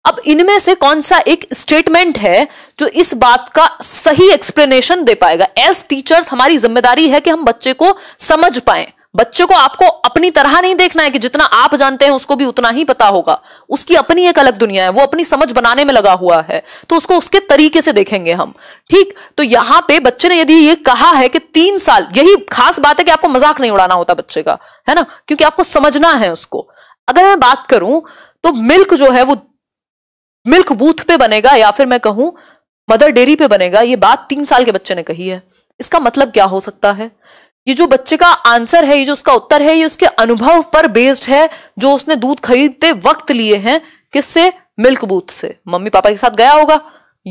अब इनमें से कौन सा एक स्टेटमेंट है जो इस बात का सही एक्सप्लेनेशन दे पाएगा एज टीचर्स हमारी जिम्मेदारी है कि हम बच्चे को समझ पाए बच्चों को आपको अपनी तरह नहीं देखना है कि जितना आप जानते हैं उसको भी उतना ही पता होगा उसकी अपनी एक अलग दुनिया है वो अपनी समझ बनाने में लगा हुआ है तो उसको उसके तरीके से देखेंगे हम ठीक तो यहां पे बच्चे ने यदि ये कहा है कि तीन साल यही खास बात है कि आपको मजाक नहीं उड़ाना होता बच्चे का है ना क्योंकि आपको समझना है उसको अगर मैं बात करूं तो मिल्क जो है वो मिल्क बूथ पे बनेगा या फिर मैं कहूं मदर डेयरी पे बनेगा ये बात तीन साल के बच्चे ने कही है इसका मतलब क्या हो सकता है ये जो बच्चे का आंसर है ये जो उसका उत्तर है ये उसके अनुभव पर बेस्ड है जो उसने दूध खरीदते वक्त लिए हैं किससे मिल्क बूथ से मम्मी पापा के साथ गया होगा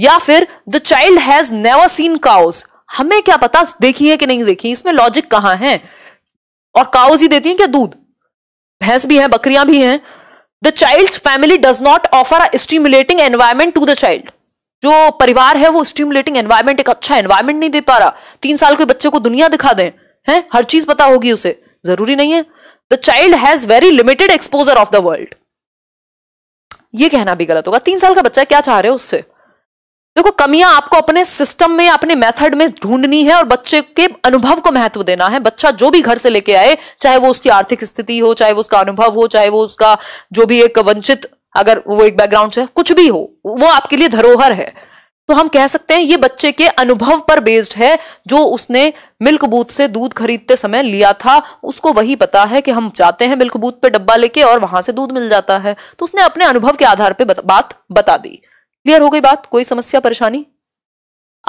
या फिर the child has never seen cows हमें क्या पता देखी है कि नहीं देखी इसमें लॉजिक कहां है और काउज ही देती है क्या दूध भैंस भी है बकरियां भी हैं the child family does not offer a stimulating environment to the child जो परिवार है वो स्टिमुलेटिंग एनवायरमेंट एक अच्छा एनवायरमेंट नहीं दे पा रहा तीन साल के बच्चे को दुनिया दिखा दें है हर चीज पता होगी उसे जरूरी नहीं है the child has very limited exposure of the world ये कहना भी गलत होगा तीन साल का बच्चा क्या चाह रहे हो उससे देखो कमियां आपको अपने सिस्टम में अपने मेथड में ढूंढनी है और बच्चे के अनुभव को महत्व देना है बच्चा जो भी घर से लेके आए चाहे वो उसकी आर्थिक स्थिति हो चाहे वो उसका अनुभव हो चाहे वो उसका जो भी एक वंचित अगर वो एक बैकग्राउंड से कुछ भी हो वो आपके लिए धरोहर है तो हम कह सकते हैं ये बच्चे के अनुभव पर बेस्ड है जो उसने मिल्क बूथ से दूध खरीदते समय लिया था उसको वही पता है कि हम जाते हैं मिल्क बूथ पे डब्बा लेके और वहां से दूध मिल जाता है तो उसने अपने अनुभव के आधार पे बात बता दी क्लियर हो गई बात कोई समस्या परेशानी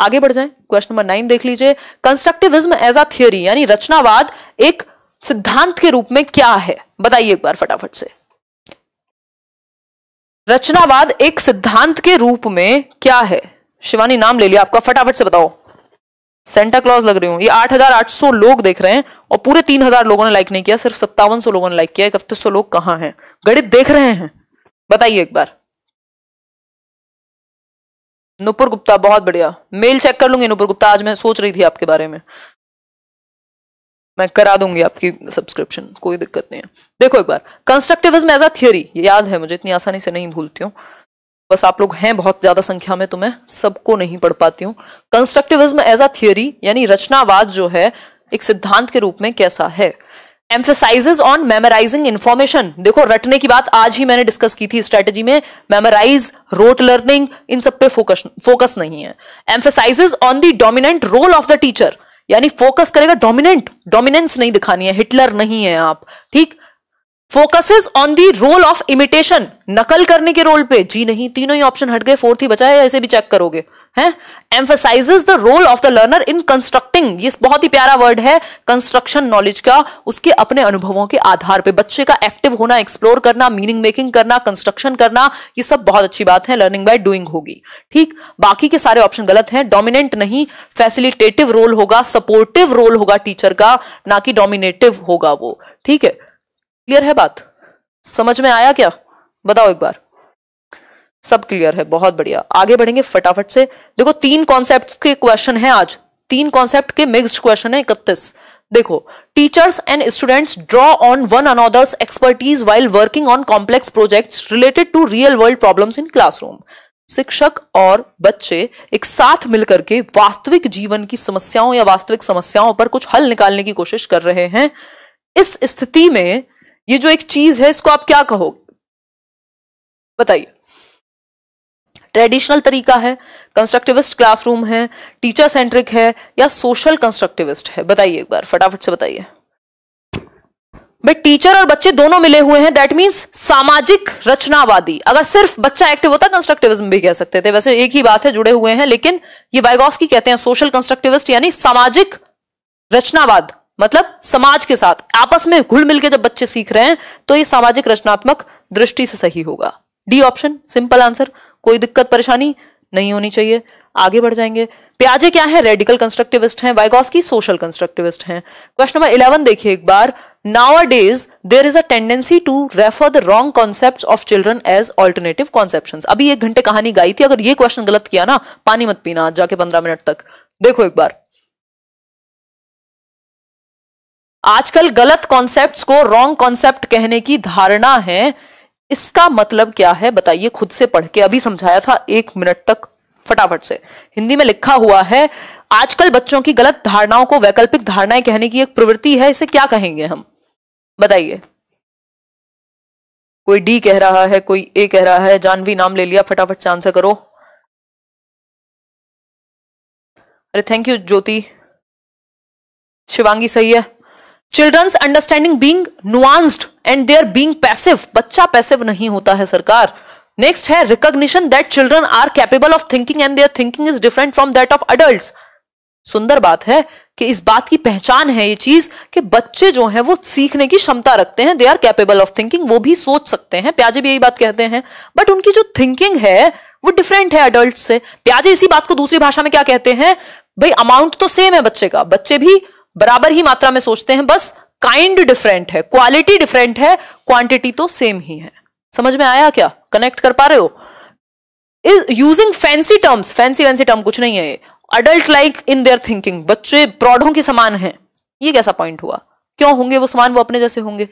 आगे बढ़ जाए क्वेश्चन नंबर नाइन देख लीजिए कंस्ट्रक्टिविज्म एज अ थियोरी यानी रचनावाद एक सिद्धांत के रूप में क्या है बताइए एक बार फटाफट से रचनावाद एक सिद्धांत के रूप में क्या है शिवानी नाम ले लिया आपका फटाफट से बताओ सेंटा क्लॉज लग रही हूँ ये 8,800 लोग देख रहे हैं और पूरे 3,000 लोगों ने लाइक नहीं किया सिर्फ सत्तावन लोगों ने लाइक किया इकतीस लोग कहाँ हैं गणित देख रहे हैं बताइए एक बार नुपुर गुप्ता बहुत बढ़िया मेल चेक कर लूंगी नुपुर गुप्ता आज मैं सोच रही थी आपके बारे में मैं करा दूंगी आपकी सब्सक्रिप्शन कोई दिक्कत नहीं है देखो एक बार कंस्ट्रक्टिविज्म एज अ थियोरी याद है मुझे इतनी आसानी से नहीं भूलती हूँ बस आप लोग हैं बहुत ज्यादा संख्या में तो मैं सबको नहीं पढ़ पाती हूँ कंस्ट्रक्टिविज्म एज अ थियोरी यानी रचनावाद जो है एक सिद्धांत के रूप में कैसा है एम्फेसाइजेज ऑन मेमोराइजिंग इन्फॉर्मेशन देखो रटने की बात आज ही मैंने डिस्कस की थी स्ट्रेटेजी में मेमोराइज रोट लर्निंग इन सब पे फोकस फोकस नहीं है emphasises on the dominant role of the teacher यानी फोकस करेगा डोमिनेंट डोमिनेंस नहीं दिखानी है हिटलर नहीं है आप ठीक focuses on the role of imitation नकल करने के रोल पे जी नहीं तीनों ही ऑप्शन हट गए फोर्थ ही बचाया ऐसे भी चेक करोगे है emphasises the role of the learner in constructing ये बहुत ही प्यारा वर्ड है कंस्ट्रक्शन नॉलेज का उसके अपने अनुभवों के आधार पे बच्चे का एक्टिव होना एक्सप्लोर करना मीनिंग मेकिंग करना कंस्ट्रक्शन करना ये सब बहुत अच्छी बात है लर्निंग बाय डूइंग होगी ठीक बाकी के सारे ऑप्शन गलत हैं डोमिनेंट नहीं फैसिलिटेटिव रोल होगा सपोर्टिव रोल होगा टीचर का ना कि डोमिनेटिव होगा वो ठीक है क्लियर है बात समझ में आया क्या बताओ एक बार सब क्लियर है बहुत बढ़िया आगे बढ़ेंगे फटाफट से देखो तीन कॉन्सेप्ट के क्वेश्चन है आज तीन कॉन्सेप्ट के मिक्स्ड क्वेश्चन है इकतीस देखो teachers and students draw on one another's expertise while working on complex projects related to real world problems in classroom शिक्षक और बच्चे एक साथ मिलकर के वास्तविक जीवन की समस्याओं या वास्तविक समस्याओं पर कुछ हल निकालने की कोशिश कर रहे हैं इस स्थिति में ये जो एक चीज है इसको आप क्या कहोगे बताइए ट्रेडिशनल तरीका है कंस्ट्रक्टिविस्ट क्लासरूम है टीचर सेंट्रिक है या सोशल कंस्ट्रक्टिविस्ट है बताइए एक बार फटाफट से बताइए भाई टीचर और बच्चे दोनों मिले हुए हैं दैट मीन्स सामाजिक रचनावादी अगर सिर्फ बच्चा एक्टिव होता कंस्ट्रक्टिविज्म भी कह सकते थे वैसे एक ही बात है जुड़े हुए हैं लेकिन ये की कहते हैं सोशल कंस्ट्रक्टिविस्ट यानी सामाजिक रचनावाद मतलब समाज के साथ आपस में घुल मिलकर जब बच्चे सीख रहे हैं तो ये सामाजिक रचनात्मक दृष्टि से सही होगा डी ऑप्शन सिंपल आंसर कोई दिक्कत परेशानी नहीं होनी चाहिए आगे बढ़ जाएंगे प्याजे क्या है रेडिकल कंस्ट्रक्टिविस्ट हैं की सोशल कंस्ट्रक्टिविस्ट हैं क्वेश्चन नंबर इलेवन देखिए एक बार nowadays there is a tendency to refer the wrong concept of children as alternative conception अभी एक घंटे कहानी गाई थी अगर ये क्वेश्चन गलत किया ना पानी मत पीना आज जाके पंद्रह मिनट तक देखो एक बार आजकल गलत कॉन्सेप्ट को रॉन्ग कॉन्सेप्ट कहने की धारणा है इसका मतलब क्या है बताइए खुद से पढ़ के अभी समझाया था एक मिनट तक फटाफट से हिंदी में लिखा हुआ है आजकल बच्चों की गलत धारणाओं को वैकल्पिक धारणाएं कहने की एक प्रवृत्ति है इसे क्या कहेंगे हम बताइए कोई डी कह रहा है कोई ए कह रहा है जानवी नाम ले लिया फटाफट से आंसर करो अरे थैंक यू ज्योति शिवांगी सही है children's understanding being nuanced and they are being passive बच्चा पैसिव नहीं होता है सरकार नेक्स्ट है recognition that children are capable of thinking and their thinking is different from that of adult सुंदर बात है कि इस बात की पहचान है ये चीज कि बच्चे जो हैं वो सीखने की क्षमता रखते हैं they are capable of thinking वो भी सोच सकते हैं प्याजे भी यही बात कहते हैं बट उनकी जो थिंकिंग है वो डिफरेंट है अडल्ट से प्याजे इसी बात को दूसरी भाषा में क्या कहते हैं भाई अमाउंट तो सेम है बच्चे का बच्चे भी बराबर ही मात्रा में सोचते हैं बस काइंड डिफरेंट है क्वालिटी डिफरेंट है क्वांटिटी तो सेम ही है समझ में आया क्या कनेक्ट कर पा रहे हो using fancy terms fancy vancy term कुछ नहीं है ये adult like in their thinking बच्चे प्रौढ़ों के समान हैं ये कैसा पॉइंट हुआ क्यों होंगे वो समान वो अपने जैसे होंगे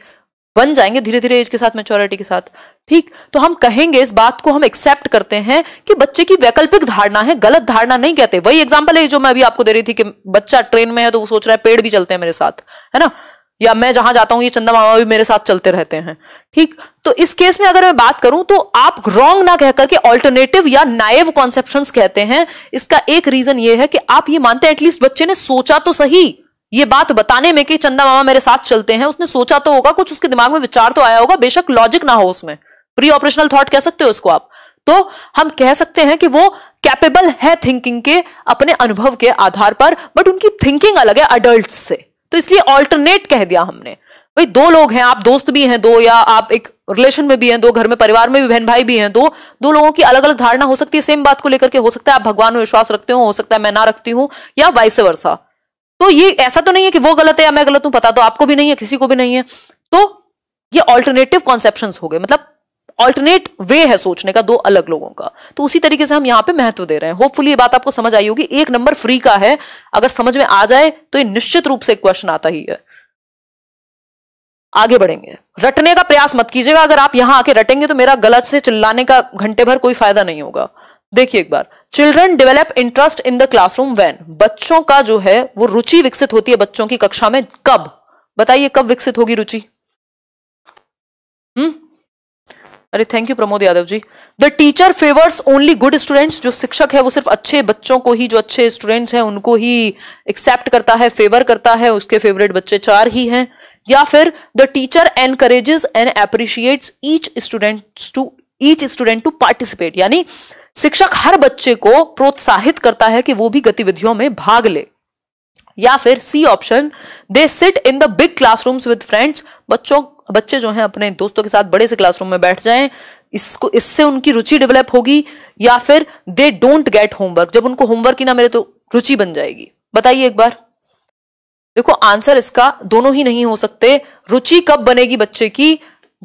बन जाएंगे धीरे धीरे एज के साथ मेच्योरिटी के साथ ठीक तो हम कहेंगे इस बात को हम एक्सेप्ट करते हैं कि बच्चे की वैकल्पिक धारणा है गलत धारणा नहीं कहते वही एग्जाम्पल है जो मैं अभी आपको दे रही थी कि बच्चा ट्रेन में है तो वो सोच रहा है पेड़ भी चलते हैं मेरे साथ है ना या मैं जहां जाता हूं ये चंदा मामा भी मेरे साथ चलते रहते हैं ठीक तो इस केस में अगर मैं बात करूं तो आप रॉन्ग ना कहकर के ऑल्टरनेटिव या नाइव कॉन्सेप्शन कहते हैं इसका एक रीजन ये है कि आप ये मानते हैं एटलीस्ट बच्चे ने सोचा तो सही ये बात बताने में कि चंदा मामा मेरे साथ चलते हैं उसने सोचा तो होगा कुछ उसके दिमाग में विचार तो आया होगा बेशक लॉजिक ना हो उसमें प्री ऑपरेशनल थॉट कह सकते हो उसको आप तो हम कह सकते हैं कि वो कैपेबल है थिंकिंग के अपने अनुभव के आधार पर बट उनकी थिंकिंग अलग है अडल्ट से तो इसलिए ऑल्टरनेट कह दिया हमने भाई दो लोग हैं आप दोस्त भी हैं दो या आप एक रिलेशन में भी हैं दो घर में परिवार में भी बहन भाई भी हैं दो दो लोगों की अलग अलग धारणा हो सकती है सेम बात को लेकर के हो सकता है आप भगवान में विश्वास रखते हो हो सकता है मैं ना रखती हूं या वाइस वर्षा तो ये ऐसा तो नहीं है कि वो गलत है या मैं गलत हूं पता तो आपको भी नहीं है किसी को भी नहीं है तो ये ऑल्टरनेटिव कॉन्सेप्शन हो गए मतलब ऑल्टरनेट वे है सोचने का दो अलग लोगों का तो उसी तरीके से हम यहां पे महत्व दे रहे हैं होपफुली ये बात आपको समझ आई होगी एक नंबर फ्री का है अगर समझ में आ जाए तो ये निश्चित रूप से क्वेश्चन आता ही है आगे बढ़ेंगे रटने का प्रयास मत कीजिएगा अगर आप यहां आके रटेंगे तो मेरा गलत से चिल्लाने का घंटे भर कोई फायदा नहीं होगा देखिए एक बार children develop interest in the classroom when बच्चों का जो है वो रुचि विकसित होती है बच्चों की कक्षा में कब बताइए कब विकसित होगी रुचि हम्म अरे thank you Pramod Yadav ji the teacher favours only good students जो शिक्षक है वो सिर्फ अच्छे बच्चों को ही जो अच्छे स्टूडेंट्स हैं उनको ही एक्सेप्ट करता है फेवर करता है उसके फेवरेट बच्चे चार ही हैं या फिर the teacher encourages and appreciates each students to each student to participate यानी शिक्षक हर बच्चे को प्रोत्साहित करता है कि वो भी गतिविधियों में भाग ले या फिर C option they sit in the big classrooms with friends बच्चों बच्चे जो हैं अपने दोस्तों के साथ बड़े से क्लासरूम में बैठ जाएं इसको इससे उनकी रुचि डेवलप होगी या फिर दे डोंट गेट होमवर्क जब उनको होमवर्क ही ना मेरे तो रुचि बन जाएगी बताइए एक बार देखो आंसर इसका दोनों ही नहीं हो सकते रुचि कब बनेगी बच्चे की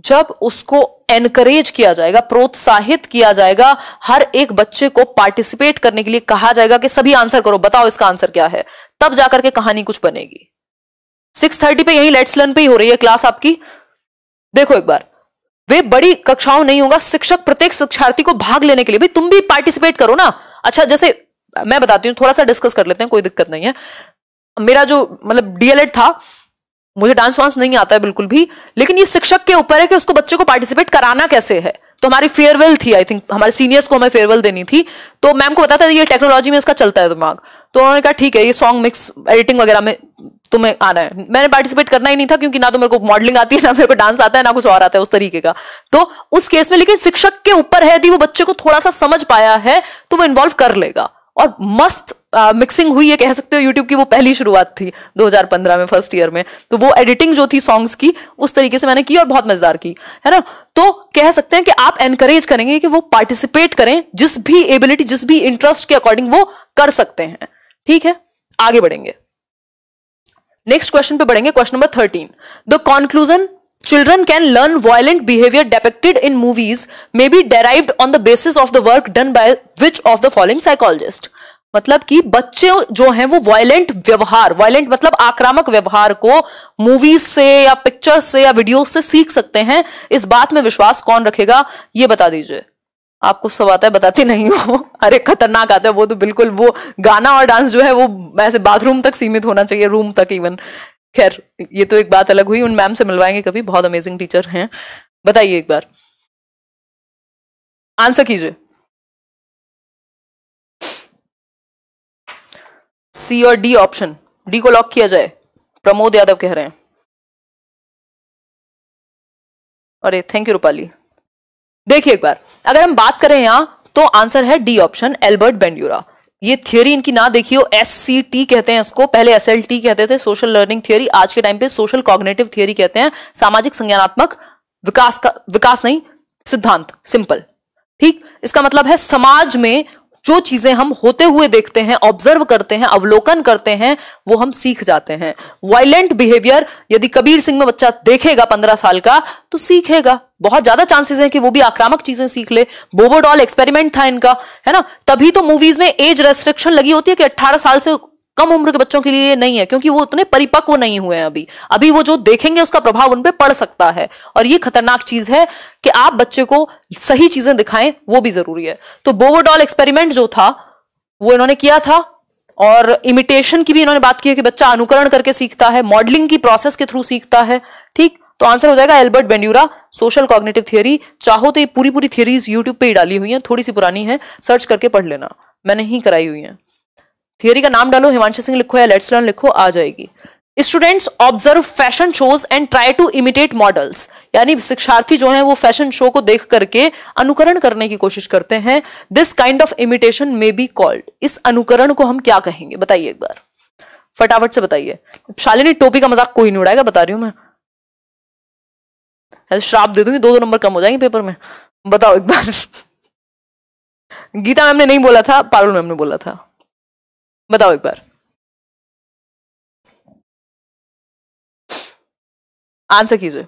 जब उसको एनकरेज किया जाएगा प्रोत्साहित किया जाएगा हर एक बच्चे को पार्टिसिपेट करने के लिए कहा जाएगा कि सभी आंसर करो बताओ इसका आंसर क्या है तब जाकर के कहानी कुछ बनेगी सिक्स थर्टी पे यही लेट्स लर्न पे ही हो रही है क्लास आपकी देखो एक बार वे बड़ी कक्षाओं नहीं होगा शिक्षक प्रत्येक शिक्षार्थी को भाग लेने के लिए भी तुम भी पार्टिसिपेट करो ना अच्छा जैसे मैं बताती हूँ थोड़ा सा डिस्कस कर लेते हैं कोई दिक्कत नहीं है मेरा जो मतलब डीएलएड था मुझे डांस वांस नहीं आता है बिल्कुल भी लेकिन ये शिक्षक के ऊपर है कि उसको बच्चे को पार्टिसिपेट कराना कैसे है तो हमारी फेयरवेल थी आई थिंक हमारे सीनियर्स को हमें फेयरवेल देनी थी तो मैम को बताता था ये टेक्नोलॉजी में इसका चलता है दिमाग तो उन्होंने कहा ठीक है ये सॉन्ग मिक्स एडिटिंग वगैरह में तुम्हें आना है मैंने पार्टिसिपेट करना ही नहीं था क्योंकि ना तो मेरे को मॉडलिंग आती है ना मेरे को डांस आता है ना कुछ और आता है उस तरीके का तो उस केस में लेकिन शिक्षक के ऊपर है यदि वो बच्चे को थोड़ा सा समझ पाया है तो वो इन्वॉल्व कर लेगा और मस्त मिक्सिंग हुई है कह सकते हो यूट्यूब की वो पहली शुरुआत थी 2015 में फर्स्ट ईयर में तो वो एडिटिंग जो थी सॉन्ग्स की उस तरीके से मैंने की और बहुत मजेदार की है ना तो कह सकते हैं कि आप एनकरेज करेंगे कि वो पार्टिसिपेट करें जिस भी एबिलिटी जिस भी इंटरेस्ट के अकॉर्डिंग वो कर सकते हैं ठीक है आगे बढ़ेंगे नेक्स्ट क्वेश्चन पे बढ़ेंगे question number thirteen the conclusion children can learn violent behaviour depicted in movies may be derive on the basis of the work done by which of the following psychologist मतलब कि बच्चे जो हैं वो violent व्यवहार violent मतलब आक्रामक व्यवहार को मूवीज से या पिक्चर से या वीडियो से सीख सकते हैं इस बात में विश्वास कौन रखेगा ये बता दीजिए आपको सब आता है बताती नहीं हो अरे खतरनाक आता है वो तो बिल्कुल वो गाना और डांस जो है वो ऐसे बाथरूम तक सीमित होना चाहिए रूम तक इवन खैर ये तो एक बात अलग हुई उन मैम से मिलवाएंगे कभी बहुत अमेजिंग टीचर हैं बताइए एक बार आंसर कीजिए सी और डी ऑप्शन डी को लॉक किया जाए प्रमोद यादव कह रहे हैं अरे थैंक यू रूपाली देखिए एक बार अगर हम बात करें यहां तो आंसर है डी ऑप्शन एल्बर्ट बेंड्यूरा ये थियोरी इनकी ना देखियो एस सी टी कहते हैं इसको पहले एस एल टी कहते थे सोशल लर्निंग थियोरी आज के टाइम पे सोशल कॉग्नेटिव थियोरी कहते हैं सामाजिक संज्ञानात्मक विकास का विकास नहीं सिद्धांत सिंपल ठीक इसका मतलब है समाज में जो चीजें हम होते हुए देखते हैं ऑब्जर्व करते हैं अवलोकन करते हैं वो हम सीख जाते हैं वायलेंट बिहेवियर यदि कबीर सिंह में बच्चा देखेगा पंद्रह साल का तो सीखेगा बहुत ज्यादा चांसेस हैं कि वो भी आक्रामक चीजें सीख ले बोबोडॉल एक्सपेरिमेंट था इनका है ना तभी तो मूवीज में एज रेस्ट्रिक्शन लगी होती है कि 18 साल से कम उम्र के बच्चों के लिए नहीं है क्योंकि वो उतने परिपक्व नहीं हुए हैं अभी अभी वो जो देखेंगे उसका प्रभाव उन पर पड़ सकता है और ये खतरनाक चीज है कि आप बच्चे को सही चीजें दिखाएं वो भी जरूरी है तो बोवोडॉल एक्सपेरिमेंट जो था वो इन्होंने किया था और इमिटेशन की भी इन्होंने बात की है कि बच्चा अनुकरण करके सीखता है मॉडलिंग की प्रोसेस के थ्रू सीखता है ठीक तो आंसर हो जाएगा Albert Bandura social cognitive theory चाहो तो ये पूरी पूरी थियरीज यूट्यूब पे ही डाली हुई हैं थोड़ी सी पुरानी है सर्च करके पढ़ लेना मैंने ही कराई हुई है थियोरी का नाम डालो हिमांशु सिंह लिखो या लेट्स लर्न लिखो आ जाएगी students observe fashion shows and try to imitate models यानी शिक्षार्थी जो है वो फैशन शो को देख करके अनुकरण करने की कोशिश करते हैं this kind of imitation may be called इस अनुकरण को हम क्या कहेंगे बताइए एक बार फटाफट से बताइए शालिनी टोपी का मजाक कोई नहीं उड़ाएगा बता रही हूं मैं श्राप दे दूंगी दो दो नंबर कम हो जाएंगे पेपर में बताओ एक बार गीता मैम ने नहीं बोला था पारुल मैम ने बोला था बताओ एक बार आंसर कीजिए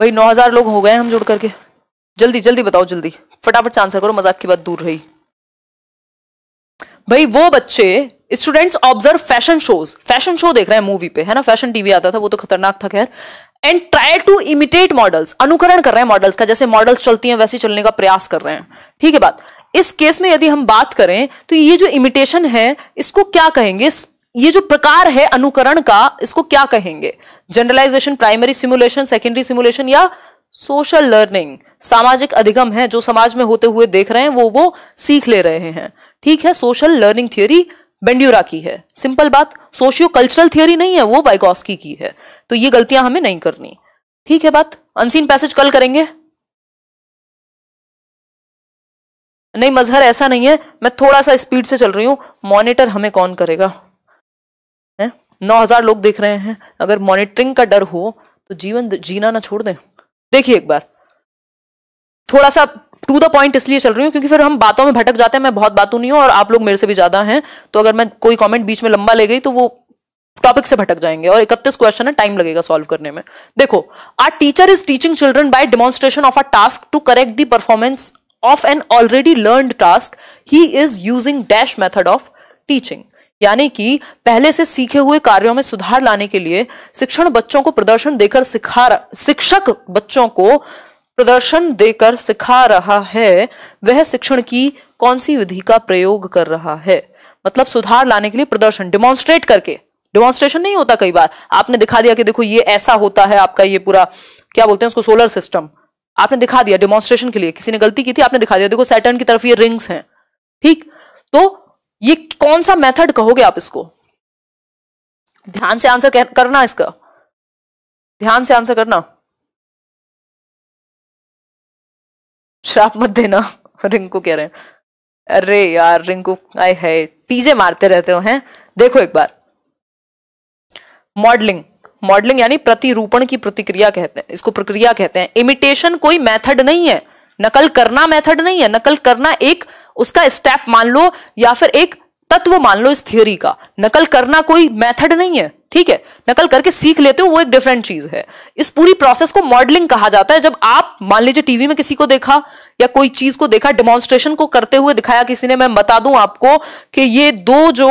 भाई नौ हजार लोग हो गए हम जुड़ करके जल्दी जल्दी बताओ जल्दी फटाफट से आंसर करो मजाक की बात दूर रही भाई वो बच्चे students observe fashion shows fashion show देख रहे हैं मूवी पे है ना फैशन टीवी आता था वो तो खतरनाक था खैर and try to imitate models अनुकरण कर रहे हैं मॉडल्स का जैसे मॉडल्स चलती हैं वैसे चलने का प्रयास कर रहे हैं ठीक है बात इस केस में यदि हम बात करें तो ये जो इमिटेशन है इसको क्या कहेंगे ये जो प्रकार है अनुकरण का इसको क्या कहेंगे generalisation primary simulation secondary simulation या सोशल लर्निंग सामाजिक अधिगम है जो समाज में होते हुए देख रहे हैं वो वो सीख ले रहे हैं ठीक है सोशल लर्निंग थियोरी बेंड्यूरा की है सिंपल बात सोशियो कल्चरल थियोरी नहीं है वो वाइगोस्की की है तो ये गलतियां हमें नहीं करनी ठीक है बात अनसीन पैसेज कल करेंगे नहीं मजहर ऐसा नहीं है मैं थोड़ा सा स्पीड से चल रही हूँ मॉनिटर हमें कौन करेगा है नौ हजार लोग देख रहे हैं अगर मॉनिटरिंग का डर हो तो जीवन जीना ना छोड़ दें देखिए एक बार थोड़ा सा टू द पॉइंट इसलिए चल रही हूँ क्योंकि फिर हम बातों में भटक जाते हैं मैं बहुत बातों नहीं हूँ और आप लोग मेरे से भी ज्यादा हैं तो अगर मैं कोई कमेंट बीच में लंबा ले गई तो वो टॉपिक से भटक जाएंगे और इकतीस क्वेश्चन है टाइम लगेगा सॉल्व करने में देखो our teacher is teaching children by demonstration of a task to correct the performance of an already learned task he is using dash method of teaching यानी कि पहले से सीखे हुए कार्यों में सुधार लाने के लिए शिक्षण बच्चों को प्रदर्शन देकर सिखा शिक्षक बच्चों को प्रदर्शन देकर सिखा रहा है वह शिक्षण की कौन सी विधि का प्रयोग कर रहा है मतलब सुधार लाने के लिए प्रदर्शन डिमॉन्स्ट्रेट करके डिमॉन्स्ट्रेशन नहीं होता कई बार आपने दिखा दिया कि देखो ये ऐसा होता है आपका ये पूरा क्या बोलते हैं उसको सोलर सिस्टम आपने दिखा दिया डेमोन्स्ट्रेशन के लिए किसी ने गलती की थी आपने दिखा दिया देखो सैटर्न की तरफ ये रिंग्स हैं ठीक तो ये कौन सा मेथड कहोगे आप इसको ध्यान से आंसर करना इसका ध्यान से आंसर करना श्राप मत देना रिंकू कह रहे हैं अरे यार रिंकू आए है पीजे मारते रहते हो हैं देखो एक बार मॉडलिंग मॉडलिंग यानी प्रतिरूपण की प्रतिक्रिया कहते हैं इसको प्रक्रिया कहते हैं इमिटेशन कोई मेथड नहीं है नकल करना मेथड नहीं है नकल करना एक उसका स्टेप मान लो या फिर एक तत्व मान लो इस थियोरी का नकल करना कोई मेथड नहीं है ठीक है नकल करके सीख लेते हो वो एक डिफरेंट चीज है इस पूरी प्रोसेस को मॉडलिंग कहा जाता है जब आप मान लीजिए टीवी में किसी को देखा या कोई चीज को देखा डेमोन्स्ट्रेशन को करते हुए दिखाया किसी ने मैं बता दूं आपको कि ये दो जो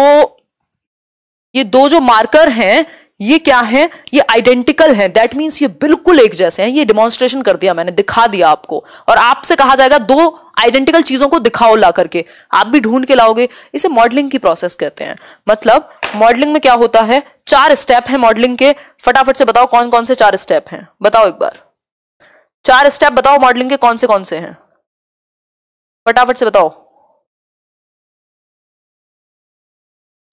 ये दो जो मार्कर हैं ये क्या है ये आइडेंटिकल है दैट मीन्स ये बिल्कुल एक जैसे हैं ये डिमॉन्स्ट्रेशन कर दिया मैंने दिखा दिया आपको और आपसे कहा जाएगा दो आइडेंटिकल चीजों को दिखाओ ला करके आप भी ढूंढ के लाओगे इसे मॉडलिंग की प्रोसेस कहते हैं मतलब मॉडलिंग में क्या होता है चार स्टेप है मॉडलिंग के फटाफट से बताओ कौन कौन से चार स्टेप हैं बताओ एक बार चार स्टेप बताओ मॉडलिंग के कौन से कौन से हैं फटाफट से बताओ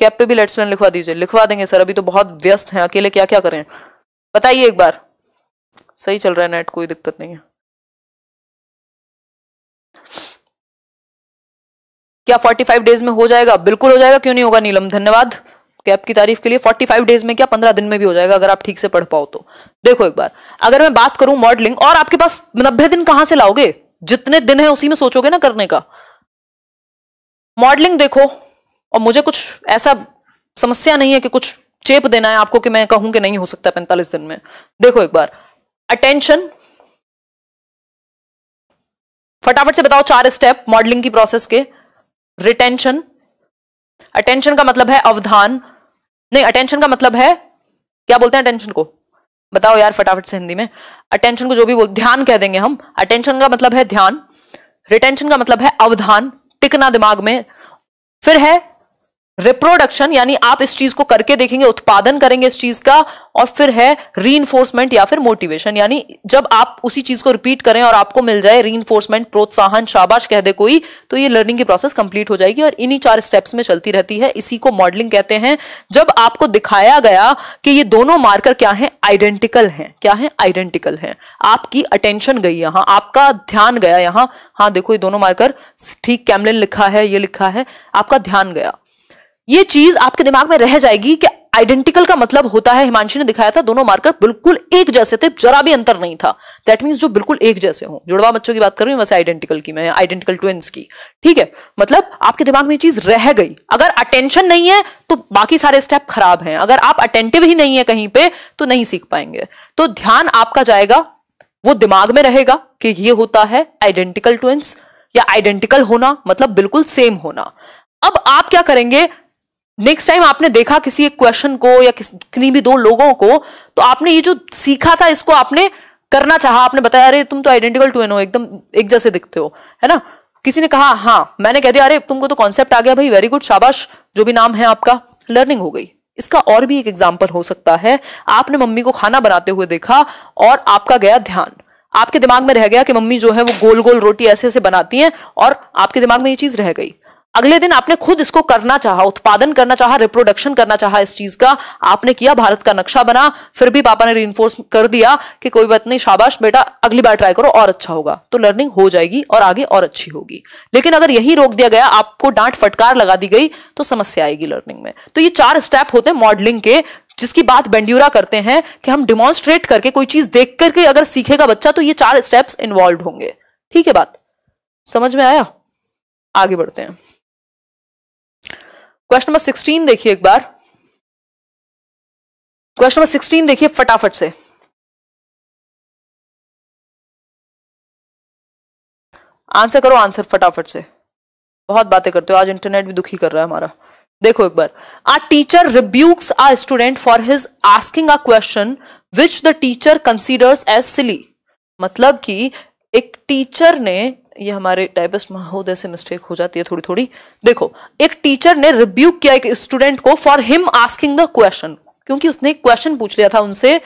कैप पे भी लेट्स लर्न लिखवा दीजिए लिखवा देंगे सर अभी तो बहुत व्यस्त हैं अकेले क्या क्या करें बताइए एक बार सही चल रहा है नेट कोई दिक्कत नहीं है क्या 45 डेज में हो जाएगा बिल्कुल हो जाएगा क्यों नहीं होगा नीलम धन्यवाद कैप की तारीफ के लिए 45 डेज में क्या 15 दिन में भी हो जाएगा अगर आप ठीक से पढ़ पाओ तो देखो एक बार अगर मैं बात करूं मॉडलिंग और आपके पास नब्बे दिन कहां से लाओगे जितने दिन है उसी में सोचोगे ना करने का मॉडलिंग देखो और मुझे कुछ ऐसा समस्या नहीं है कि कुछ चेप देना है आपको कि मैं कहूं कि नहीं हो सकता पैंतालीस दिन में देखो एक बार अटेंशन फटाफट से बताओ चार स्टेप मॉडलिंग की प्रोसेस के रिटेंशन अटेंशन का मतलब है अवधान नहीं अटेंशन का मतलब है क्या बोलते हैं अटेंशन को बताओ यार फटाफट से हिंदी में अटेंशन को जो भी बोल ध्यान कह देंगे हम अटेंशन का मतलब है ध्यान रिटेंशन का मतलब है अवधान टिकना दिमाग में फिर है रिप्रोडक्शन यानी आप इस चीज को करके देखेंगे उत्पादन करेंगे इस चीज का और फिर है री या फिर मोटिवेशन यानी जब आप उसी चीज को रिपीट करें और आपको मिल जाए री प्रोत्साहन शाबाश कह दे कोई तो ये लर्निंग की प्रोसेस कंप्लीट हो जाएगी और इन्हीं चार स्टेप्स में चलती रहती है इसी को मॉडलिंग कहते हैं जब आपको दिखाया गया कि ये दोनों मार्कर क्या है आइडेंटिकल है क्या है आइडेंटिकल है आपकी अटेंशन गई यहां आपका ध्यान गया यहां हाँ देखो ये दोनों मार्कर ठीक कैमलिन लिखा है ये लिखा है आपका ध्यान गया ये चीज आपके दिमाग में रह जाएगी कि आइडेंटिकल का मतलब होता है हिमांशी ने दिखाया था दोनों मार्कर बिल्कुल एक जैसे थे जरा भी अंतर नहीं था दैट मीन जो बिल्कुल एक जैसे हो जुड़वा बच्चों की बात कर रही हूं वैसे आइडेंटिकल की मैं आइडेंटिकल ट्विंस की ठीक है मतलब आपके दिमाग में चीज रह गई अगर अटेंशन नहीं है तो बाकी सारे स्टेप खराब हैं अगर आप अटेंटिव ही नहीं है कहीं पे तो नहीं सीख पाएंगे तो ध्यान आपका जाएगा वो दिमाग में रहेगा कि ये होता है आइडेंटिकल ट्विंस या आइडेंटिकल होना मतलब बिल्कुल सेम होना अब आप क्या करेंगे नेक्स्ट टाइम आपने देखा किसी एक क्वेश्चन को या किसी भी दो लोगों को तो आपने ये जो सीखा था इसको आपने करना चाहा आपने बताया अरे तुम तो आइडेंटिकल टू एन हो एकदम एक जैसे दिखते हो है ना किसी ने कहा हाँ मैंने कह दिया अरे तुमको तो कॉन्सेप्ट आ गया भाई वेरी गुड शाबाश जो भी नाम है आपका लर्निंग हो गई इसका और भी एक एग्जाम्पल हो सकता है आपने मम्मी को खाना बनाते हुए देखा और आपका गया ध्यान आपके दिमाग में रह गया कि मम्मी जो है वो गोल गोल रोटी ऐसे ऐसे बनाती हैं और आपके दिमाग में ये चीज रह गई अगले दिन आपने खुद इसको करना चाहा उत्पादन करना चाहा रिप्रोडक्शन करना चाहा इस चीज का आपने किया भारत का नक्शा बना फिर भी पापा ने री कर दिया कि कोई बात नहीं शाबाश बेटा अगली बार ट्राई करो और अच्छा होगा तो लर्निंग हो जाएगी और आगे और अच्छी होगी लेकिन अगर यही रोक दिया गया आपको डांट फटकार लगा दी गई तो समस्या आएगी लर्निंग में तो ये चार स्टेप होते हैं मॉडलिंग के जिसकी बात बेंड्यूरा करते हैं कि हम डिमॉन्स्ट्रेट करके कोई चीज देख करके अगर सीखेगा बच्चा तो ये चार स्टेप्स इन्वॉल्व होंगे ठीक है बात समझ में आया आगे बढ़ते हैं क्वेश्चन नंबर सिक्सटीन देखिए एक बार क्वेश्चन नंबर सिक्सटीन देखिए फटाफट से आंसर करो आंसर फटाफट से बहुत बातें करते हो आज इंटरनेट भी दुखी कर रहा है हमारा देखो एक बार a teacher rebukes a student for his asking a question which the teacher considers as silly मतलब कि एक टीचर ने ये हमारे टाइपस महोदय से मिस्टेक हो जाती है थोड़ी थोड़ी देखो एक टीचर ने रिब्यूक किया एक स्टूडेंट को for him asking the question क्योंकि उसने एक क्वेश्चन पूछ लिया था उनसे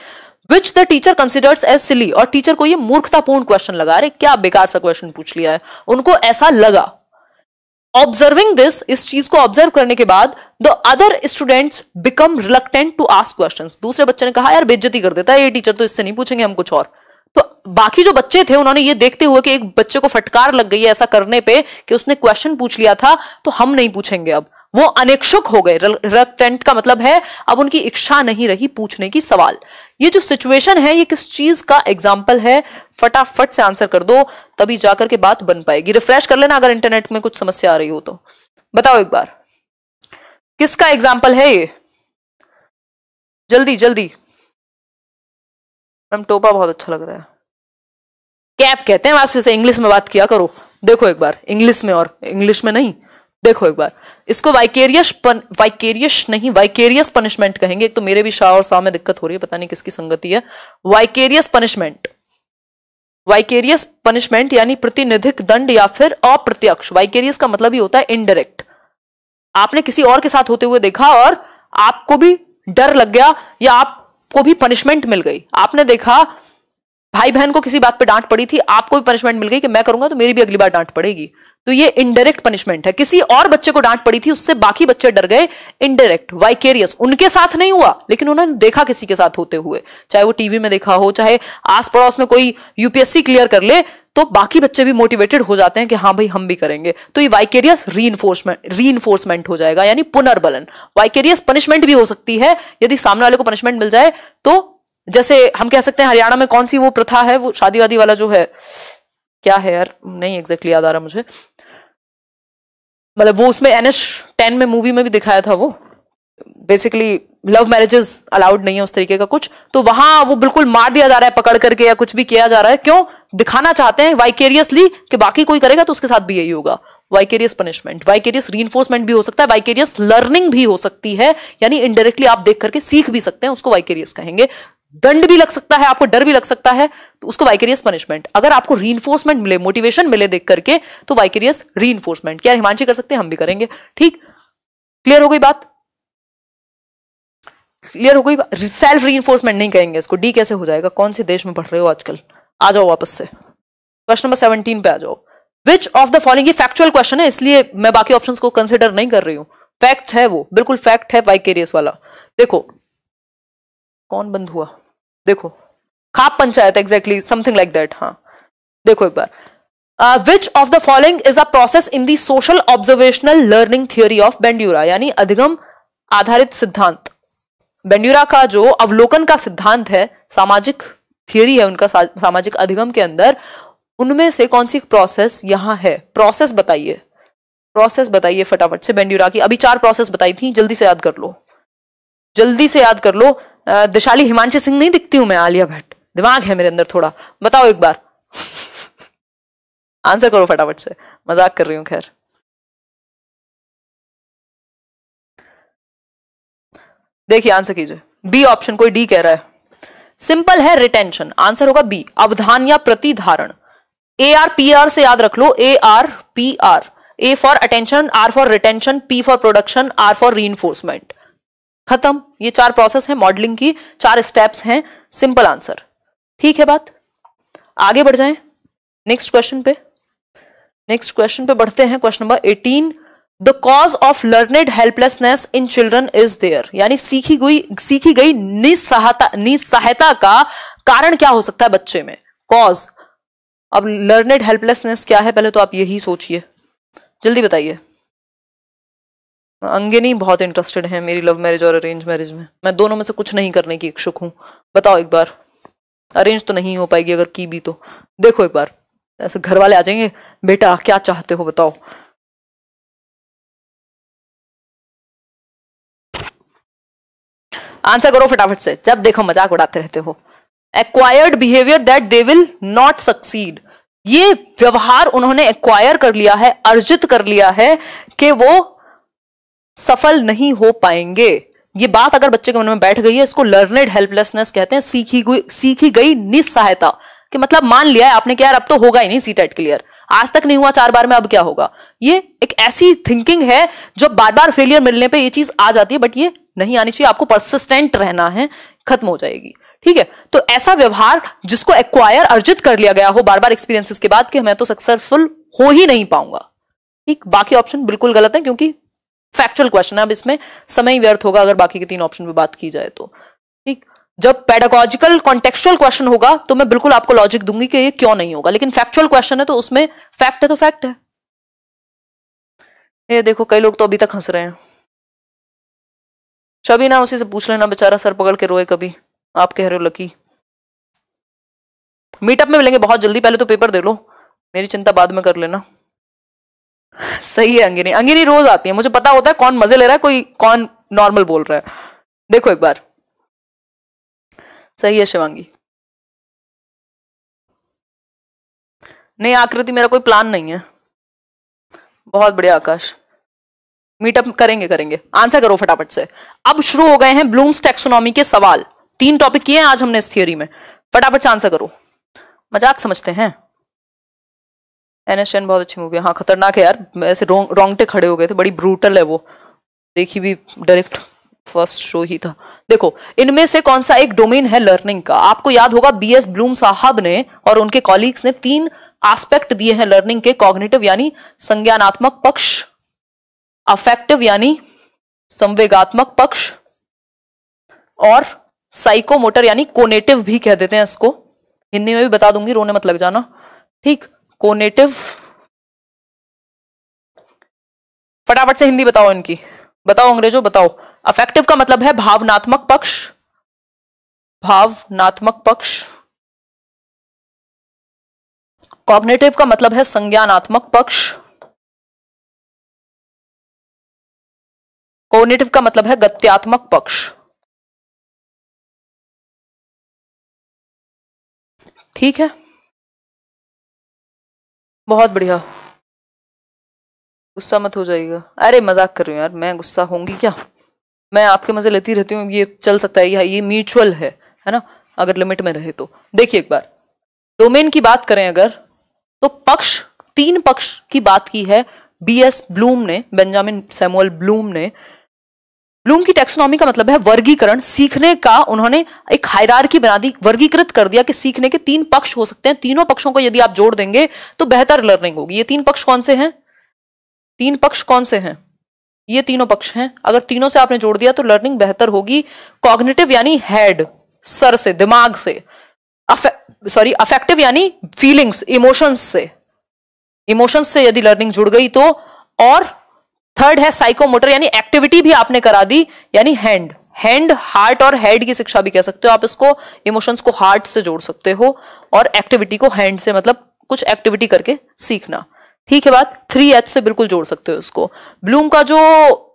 which the teacher considers as silly और टीचर को ये मूर्खतापूर्ण क्वेश्चन लगा अरे क्या बेकार सा क्वेश्चन पूछ लिया है उनको ऐसा लगा ऑब्जर्विंग दिस इस चीज को ऑब्जर्व करने के बाद the other students become reluctant to ask question दूसरे बच्चे ने कहा यार बेज्जती कर देता है ये टीचर तो इससे नहीं पूछेंगे हम कुछ और बाकी जो बच्चे थे उन्होंने ये देखते हुए कि एक बच्चे को फटकार लग गई है ऐसा करने पे कि उसने क्वेश्चन पूछ लिया था तो हम नहीं पूछेंगे अब वो अनिक्षुक हो गए रेक्टेंट का मतलब है अब उनकी इच्छा नहीं रही पूछने की सवाल ये जो सिचुएशन है ये किस चीज का एग्जाम्पल है फटाफट से आंसर कर दो तभी जाकर के बात बन पाएगी रिफ्रेश कर लेना अगर इंटरनेट में कुछ समस्या आ रही हो तो बताओ एक बार किसका एग्जाम्पल है ये जल्दी जल्दी मैम टोपा बहुत अच्छा लग रहा है कैप कहते हैं वास्तु से इंग्लिश में बात किया करो देखो एक बार इंग्लिश में और इंग्लिश में नहीं देखो एक बार इसको वाइकेरियस वाइकेरियस नहीं वाइकेरियस पनिशमेंट कहेंगे एक तो मेरे भी शाह और शाह में दिक्कत हो रही है पता नहीं किसकी संगति है वाइकेरियस पनिशमेंट वाइकेरियस पनिशमेंट यानी प्रतिनिधिक दंड या फिर अप्रत्यक्ष वाइकेरियस का मतलब ही होता है इनडायरेक्ट आपने किसी और के साथ होते हुए देखा और आपको भी डर लग गया या आपको भी पनिशमेंट मिल गई आपने देखा भाई बहन को किसी बात पर डांट पड़ी थी आपको भी पनिशमेंट मिल गई कि मैं करूंगा तो मेरी भी अगली बार डांट पड़ेगी तो ये इनडायरेक्ट पनिशमेंट है किसी और बच्चे को डांट पड़ी थी उससे बाकी बच्चे डर गए इनडायरेक्ट वाइकेरियस उनके साथ नहीं हुआ लेकिन उन्होंने देखा किसी के साथ होते हुए चाहे वो टीवी में देखा हो चाहे आस पड़ोस में कोई यूपीएससी क्लियर कर ले तो बाकी बच्चे भी मोटिवेटेड हो जाते हैं कि हाँ भाई हम भी करेंगे तो ये वाइकेरियस री इन्फोर्समेंट हो जाएगा यानी पुनर्बलन वाइकेरियस पनिशमेंट भी हो सकती है यदि सामने वाले को पनिशमेंट मिल जाए तो जैसे हम कह सकते हैं हरियाणा में कौन सी वो प्रथा है वो शादीवादी वाला जो है क्या है यार नहीं एग्जैक्टली याद आ रहा मुझे मतलब वो उसमें एन एस टेन में मूवी में भी दिखाया था वो बेसिकली लव मैरिजेस अलाउड नहीं है उस तरीके का कुछ तो वहां वो बिल्कुल मार दिया जा रहा है पकड़ करके या कुछ भी किया जा रहा है क्यों दिखाना चाहते हैं वाइकेरियसली कि बाकी कोई करेगा तो उसके साथ भी यही होगा वाइकेरियस पनिशमेंट वाइकेरियस री भी हो सकता है वाइकेरियस लर्निंग भी हो सकती है यानी इनडायरेक्टली आप देख करके सीख भी सकते हैं उसको वाइकेरियस कहेंगे दंड भी लग सकता है आपको डर भी लग सकता है तो उसको वाइकेरियस पनिशमेंट अगर आपको री मिले मोटिवेशन मिले देख करके तो वाइकेरियस री क्या हिमांशी कर सकते हैं हम भी करेंगे ठीक क्लियर हो गई बात क्लियर हो गई सेल्फ री नहीं कहेंगे इसको डी कैसे हो जाएगा कौन से देश में पढ़ रहे हो आजकल आ जाओ वापस से क्वेश्चन नंबर सेवनटीन पे आ जाओ which of the following factual question है इसलिए मैं बाकी ऑप्शन को कंसिडर नहीं कर रही हूं फैक्ट है वो बिल्कुल फैक्ट है वाइकेरियस वाला देखो कौन बंद हुआ देखो khap panchayat exactly something like that हाँ देखो एक बार which of the following is a process in the social observational learning theory of Bandura यानी अधिगम आधारित सिद्धांत बेंड्यूरा का जो अवलोकन का सिद्धांत है सामाजिक थियोरी है उनका सामाजिक अधिगम के अंदर उनमें से कौन सी प्रोसेस यहां है प्रोसेस बताइए प्रोसेस बताइए फटाफट से बेंड्यूरा की अभी चार प्रोसेस बताई थी जल्दी से याद कर लो जल्दी से याद कर लो दिशाली हिमांशी सिंह नहीं दिखती हूं मैं आलिया भट्ट दिमाग है मेरे अंदर थोड़ा बताओ एक बार आंसर करो फटाफट से मजाक कर रही हूं खैर देखिए आंसर कीजिए बी ऑप्शन कोई डी कह रहा है सिंपल है रिटेंशन आंसर होगा बी अवधान या प्रतिधारण ए आर पी आर से याद रख लो A R P R A for attention R for retention P for production R for re खत्म ये चार प्रोसेस है मॉडलिंग की चार स्टेप्स हैं सिंपल आंसर ठीक है बात आगे बढ़ जाएं नेक्स्ट क्वेश्चन पे नेक्स्ट क्वेश्चन पे बढ़ते हैं question number eighteen the cause of learned helplessness in children is there यानी सीखी गई सीखी गई निस्सहायता निस्सहायता का कारण क्या हो सकता है बच्चे में कॉज अब लर्नेड हेल्पलेसनेस क्या है पहले तो आप यही सोचिए जल्दी बताइए नहीं बहुत इंटरेस्टेड है मेरी लव मैरिज और अरेंज मैरिज में मैं दोनों में से कुछ नहीं करने की इच्छुक हूँ बताओ एक बार अरेंज तो नहीं हो पाएगी अगर की भी तो देखो एक बार ऐसे घर वाले आ जाएंगे बेटा क्या चाहते हो बताओ आंसर करो फटाफट से जब देखो मजाक उड़ाते रहते हो acquired behaviour that they will not succeed ये व्यवहार उन्होंने एक्वायर कर लिया है अर्जित कर लिया है कि वो सफल नहीं हो पाएंगे ये बात अगर बच्चे के मन में बैठ गई है इसको लर्नेड हेल्पलेसनेस कहते हैं सीखी गई सीखी गई निस्सहायता कि मतलब मान लिया है आपने कि यार अब तो होगा ही नहीं सी टेट क्लियर आज तक नहीं हुआ चार बार में अब क्या होगा ये एक ऐसी थिंकिंग है जो बार बार फेलियर मिलने पे ये चीज आ जाती है बट ये नहीं आनी चाहिए आपको परसिस्टेंट रहना है खत्म हो जाएगी ठीक है तो ऐसा व्यवहार जिसको एक्वायर अर्जित कर लिया गया हो बार बार एक्सपीरियंसेस के बाद कि मैं तो सक्सेसफुल हो ही नहीं पाऊंगा ठीक बाकी ऑप्शन बिल्कुल गलत है क्योंकि फैक्चुअल क्वेश्चन है अब इसमें समय व्यर्थ होगा अगर बाकी के तीन ऑप्शन पे बात की जाए तो ठीक जब पेडागोजिकल कॉन्टेक्चुअल क्वेश्चन होगा तो मैं बिल्कुल आपको लॉजिक दूंगी कि ये क्यों नहीं होगा लेकिन फैक्चुअल क्वेश्चन है तो उसमें फैक्ट है तो फैक्ट है ये देखो कई लोग तो अभी तक हंस रहे हैं शबी ना उसी से पूछ लेना बेचारा सर पकड़ के रोए कभी आप कह रहे हो लकी मीटअप में मिलेंगे बहुत जल्दी पहले तो पेपर दे लो मेरी चिंता बाद में कर लेना सही है अंगिनी अंगिनी रोज आती है मुझे पता होता है कौन मजे ले रहा है कोई कौन नॉर्मल बोल रहा है देखो एक बार सही है शिवांगी नहीं आकृति मेरा कोई प्लान नहीं है बहुत बढ़िया आकाश मीटअप करेंगे करेंगे आंसर करो फटाफट से अब शुरू हो गए हैं ब्लूम्स टेक्सोनॉमी के सवाल तीन टॉपिक किए हैं आज हमने इस थियोरी में फटाफट से आंसर करो मजाक समझते हैं एन बहुत अच्छी मूवी है हाँ खतरनाक है यार ऐसे रोंग रोंगटे खड़े हो गए थे बड़ी ब्रूटल है वो देखी भी डायरेक्ट फर्स्ट शो ही था देखो इनमें से कौन सा एक डोमेन है लर्निंग का आपको याद होगा बी एस ब्लूम साहब ने और उनके कॉलीग्स ने तीन एस्पेक्ट दिए हैं लर्निंग के कॉग्निटिव यानी संज्ञानात्मक पक्ष अफेक्टिव यानी संवेगात्मक पक्ष और साइकोमोटर यानी कोनेटिव भी कह देते हैं इसको हिंदी में भी बता दूंगी रोने मत लग जाना ठीक कोनेटिव फटाफट से हिंदी बताओ इनकी बताओ अंग्रेजों बताओ अफेक्टिव का मतलब है भावनात्मक पक्ष भावनात्मक पक्ष कॉग्नेटिव का मतलब है संज्ञानात्मक पक्ष कोनेटिव का मतलब है गत्यात्मक पक्ष ठीक है बहुत बढ़िया गुस्सा मत हो जाएगा अरे मजाक कर रही हूँ यार मैं गुस्सा होंगी क्या मैं आपके मजे लेती रहती हूँ ये चल सकता है ये म्यूचुअल है है ना अगर लिमिट में रहे तो देखिए एक बार डोमेन की बात करें अगर तो पक्ष तीन पक्ष की बात की है बी एस ब्लूम ने बेंजामिन सैमुअल ब्लूम ने ब्लूम की टेक्सोनॉमी का मतलब है वर्गीकरण सीखने का उन्होंने एक की बना दी वर्गीकृत कर दिया कि सीखने के तीन पक्ष हो सकते हैं तीनों पक्षों को यदि आप जोड़ देंगे तो बेहतर लर्निंग होगी ये तीन पक्ष कौन से हैं तीन पक्ष कौन से हैं ये तीनों पक्ष हैं अगर तीनों से आपने जोड़ दिया तो लर्निंग बेहतर होगी कॉग्नेटिव यानी हेड सर से दिमाग से सॉरी अफेक्टिव यानी फीलिंग्स इमोशंस से इमोशंस से यदि लर्निंग जुड़ गई तो और थर्ड है साइकोमोटर यानी एक्टिविटी भी आपने करा दी यानी हैंड हैंड हार्ट और हेड की शिक्षा भी कह सकते हो आप इसको इमोशंस को हार्ट से जोड़ सकते हो और एक्टिविटी को हैंड से मतलब कुछ एक्टिविटी करके सीखना ठीक है बात थ्री एच से बिल्कुल जोड़ सकते हो उसको ब्लूम का जो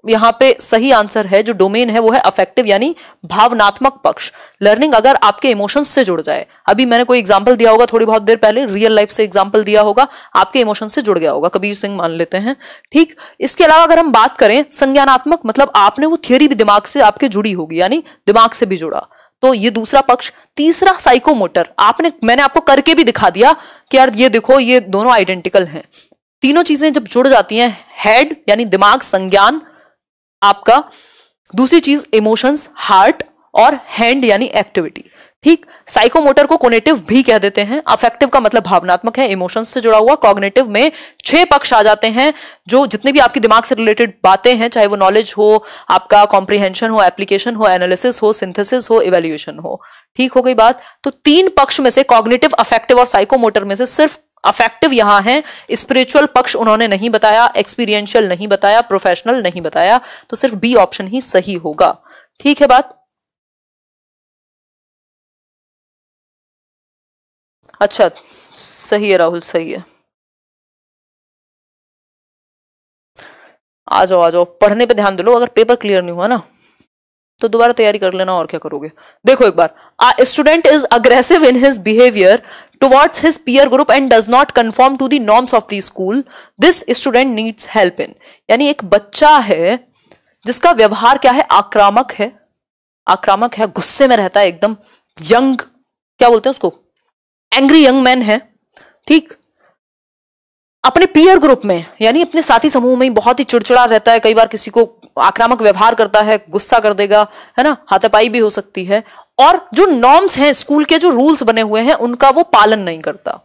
यहाँ पे सही आंसर है जो डोमेन है वो है अफेक्टिव यानी भावनात्मक पक्ष लर्निंग अगर आपके इमोशंस से जुड़ जाए अभी मैंने कोई एग्जाम्पल दिया होगा थोड़ी बहुत देर पहले रियल लाइफ से एग्जाम्पल दिया होगा आपके इमोशन से जुड़ गया होगा कबीर सिंह मान लेते हैं ठीक इसके अलावा अगर हम बात करें संज्ञानात्मक मतलब आपने वो थियोरी भी दिमाग से आपके जुड़ी होगी यानी दिमाग से भी जुड़ा तो ये दूसरा पक्ष तीसरा साइकोमोटर आपने मैंने आपको करके भी दिखा दिया कि यार ये देखो ये दोनों आइडेंटिकल हैं तीनों चीजें जब जुड़ जाती हैं हेड यानी दिमाग संज्ञान आपका दूसरी चीज इमोशंस हार्ट और हैंड यानी एक्टिविटी ठीक साइकोमोटर को कोनेटिव भी कह देते हैं अफेक्टिव का मतलब भावनात्मक है इमोशंस से जुड़ा हुआ कॉग्नेटिव में छह पक्ष आ जाते हैं जो जितने भी आपके दिमाग से रिलेटेड बातें हैं चाहे वो नॉलेज हो आपका कॉम्प्रिहेंशन हो एप्लीकेशन हो एनालिसिस हो सिंथेसिस हो इवेल्युएशन हो ठीक हो गई बात तो तीन पक्ष में से कॉग्नेटिव अफेक्टिव और साइकोमोटर में से सिर्फ अफेक्टिव यहां है स्पिरिचुअल पक्ष उन्होंने नहीं बताया एक्सपीरियंशियल नहीं बताया प्रोफेशनल नहीं बताया तो सिर्फ बी ऑप्शन ही सही होगा ठीक है बात अच्छा सही है राहुल सही है आ जाओ आ जाओ पढ़ने पे ध्यान दो अगर पेपर क्लियर नहीं हुआ ना तो दोबारा तैयारी कर लेना और क्या करोगे देखो एक बार student is aggressive in his behaviour towards his peer group and does not conform to the norms of the school this student needs help in yani ek bachcha hai jiska vyavhar kya hai akramak hai akramak hai gusse mein rehta hai ekdam young kya bolte hain usko angry young man hai theek अपने peer group में यानी अपने साथी समूह में बहुत ही चिड़चिड़ा रहता है कई बार किसी को आक्रामक व्यवहार करता है गुस्सा कर देगा है ना हाथापाई भी हो सकती है और जो नॉर्म्स हैं स्कूल के जो रूल्स बने हुए हैं उनका वो पालन नहीं करता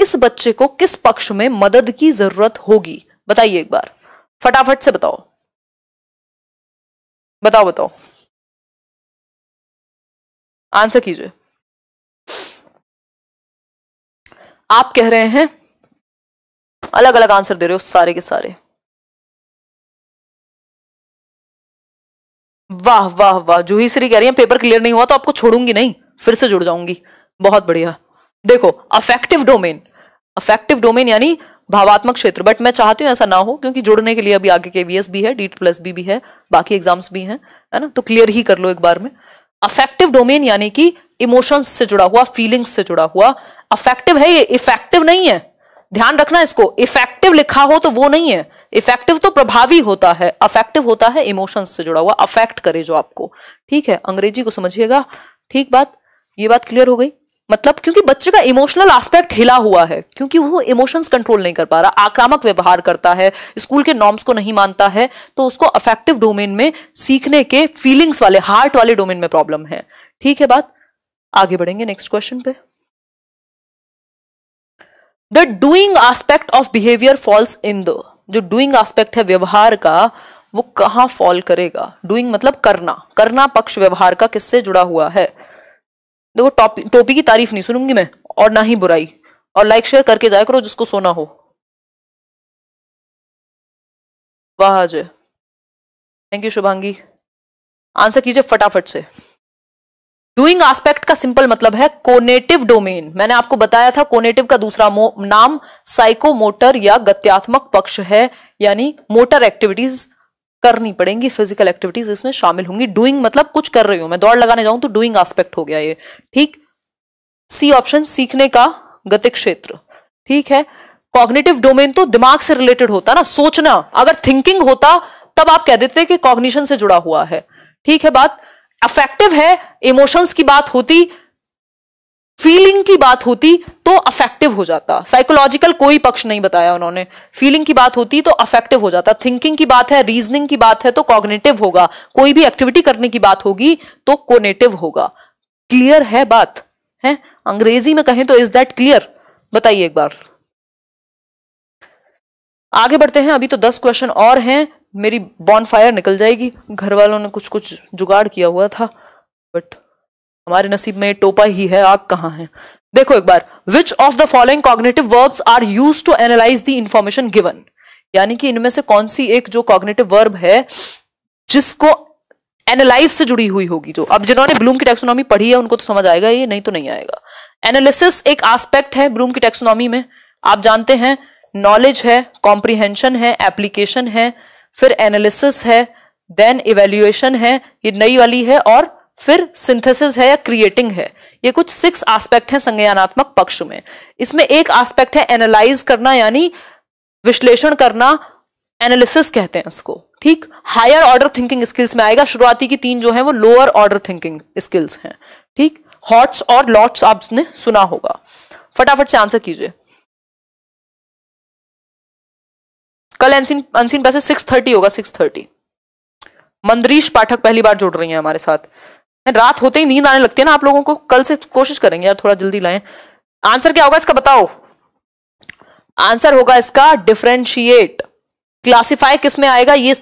इस बच्चे को किस पक्ष में मदद की जरूरत होगी बताइए एक बार फटाफट से बताओ बताओ बताओ आंसर कीजिए आप कह रहे हैं अलग अलग आंसर दे रहे हो सारे के सारे वाह वाह वाह जूही श्री कह रही है पेपर क्लियर नहीं हुआ तो आपको छोड़ूंगी नहीं फिर से जुड़ जाऊंगी बहुत बढ़िया देखो अफेक्टिव डोमेन अफेक्टिव डोमेन यानी भावात्मक क्षेत्र बट मैं चाहती हूँ ऐसा ना हो क्योंकि जुड़ने के लिए अभी आगे के भी है डीट प्लस बी भी है बाकी एग्जाम्स भी हैं है ना तो क्लियर ही कर लो एक बार में अफेक्टिव डोमेन यानी कि इमोशंस से जुड़ा हुआ फीलिंग्स से जुड़ा हुआ अफेक्टिव है ये इफेक्टिव नहीं है ध्यान रखना इसको इफेक्टिव लिखा हो तो वो नहीं है इफेक्टिव तो प्रभावी होता है अफेक्टिव होता है इमोशंस से जुड़ा हुआ अफेक्ट करे जो आपको ठीक है अंग्रेजी को समझिएगा ठीक बात ये बात क्लियर हो गई मतलब क्योंकि बच्चे का इमोशनल एस्पेक्ट हिला हुआ है क्योंकि वो इमोशंस कंट्रोल नहीं कर पा रहा आक्रामक व्यवहार करता है स्कूल के नॉर्म्स को नहीं मानता है तो उसको अफेक्टिव डोमेन में सीखने के फीलिंग्स वाले हार्ट वाले डोमेन में प्रॉब्लम है ठीक है बात आगे बढ़ेंगे नेक्स्ट क्वेश्चन पे the doing aspect of behaviour falls in the जो डूइंग एस्पेक्ट है व्यवहार का वो कहाँ फॉल करेगा डूइंग मतलब करना करना पक्ष व्यवहार का किससे जुड़ा हुआ है देखो टॉपी टोपी की तारीफ नहीं सुनूंगी मैं और ना ही बुराई और लाइक शेयर करके जाया करो जिसको सोना हो वाह जय थैंक यू शुभांगी आंसर कीजिए फटाफट से डूइंग आस्पेक्ट का सिंपल मतलब है कोनेटिव डोमेन मैंने आपको बताया था कोनेटिव का दूसरा नाम साइकोमोटर या गत्यात्मक पक्ष है यानी मोटर एक्टिविटीज करनी पड़ेंगी फिजिकल एक्टिविटीज इसमें शामिल होंगी डूइंग मतलब कुछ कर रही हूं मैं दौड़ लगाने जाऊं तो डूइंग आस्पेक्ट हो गया ये ठीक सी ऑप्शन सीखने का गतिक क्षेत्र ठीक है कॉग्निटिव डोमेन तो दिमाग से रिलेटेड होता ना सोचना अगर थिंकिंग होता तब आप कह देते कि कॉग्निशन से जुड़ा हुआ है ठीक है बात अफेक्टिव है इमोशंस की बात होती फीलिंग की बात होती तो अफेक्टिव हो जाता साइकोलॉजिकल कोई पक्ष नहीं बताया उन्होंने फीलिंग की बात होती तो अफेक्टिव हो जाता थिंकिंग की बात है रीजनिंग की बात है तो कॉग्नेटिव होगा कोई भी एक्टिविटी करने की बात होगी तो कोनेटिव होगा क्लियर है बात है अंग्रेजी में कहें तो इज दैट क्लियर बताइए एक बार आगे बढ़ते हैं अभी तो दस क्वेश्चन और हैं मेरी बॉन फायर निकल जाएगी घर वालों ने कुछ कुछ जुगाड़ किया हुआ था बट हमारे नसीब में टोपा ही है आग कहाँ है देखो एक बार which of the following cognitive verbs are use to analyse the information given यानी कि इनमें से कौन सी एक जो कॉग्नेटिव वर्ब है जिसको एनालाइज से जुड़ी हुई होगी जो अब जिन्होंने ब्लूम की टेक्सोनॉमी पढ़ी है उनको तो समझ आएगा ये नहीं तो नहीं आएगा एनालिसिस एक आस्पेक्ट है ब्लूम की टेक्सोनॉमी में आप जानते हैं नॉलेज है कॉम्प्रिहेंशन है एप्लीकेशन है फिर एनालिसिस है देन इवेल्युएशन है ये नई वाली है और फिर सिंथेसिस है या क्रिएटिंग है ये कुछ सिक्स एस्पेक्ट हैं संज्ञानात्मक पक्ष में इसमें एक एस्पेक्ट है एनालाइज करना यानी विश्लेषण करना एनालिसिस कहते हैं उसको ठीक हायर ऑर्डर थिंकिंग स्किल्स में आएगा शुरुआती की तीन जो है वो लोअर ऑर्डर थिंकिंग स्किल्स हैं ठीक हॉट्स और लॉट्स आपने सुना होगा फटाफट से आंसर कीजिए कल unseen unseen passage six thirty होगा सिक्स थर्टी मंदरीश पाठक पहली बार जुड़ रही है हमारे साथ रात होते ही नींद आने लगती है ना आप लोगों को कल से कोशिश करेंगे यार थोड़ा जल्दी लाएं आंसर क्या होगा इसका बताओ आंसर होगा इसका डिफ्रेंशिएट क्लासिफाई किस में आएगा ये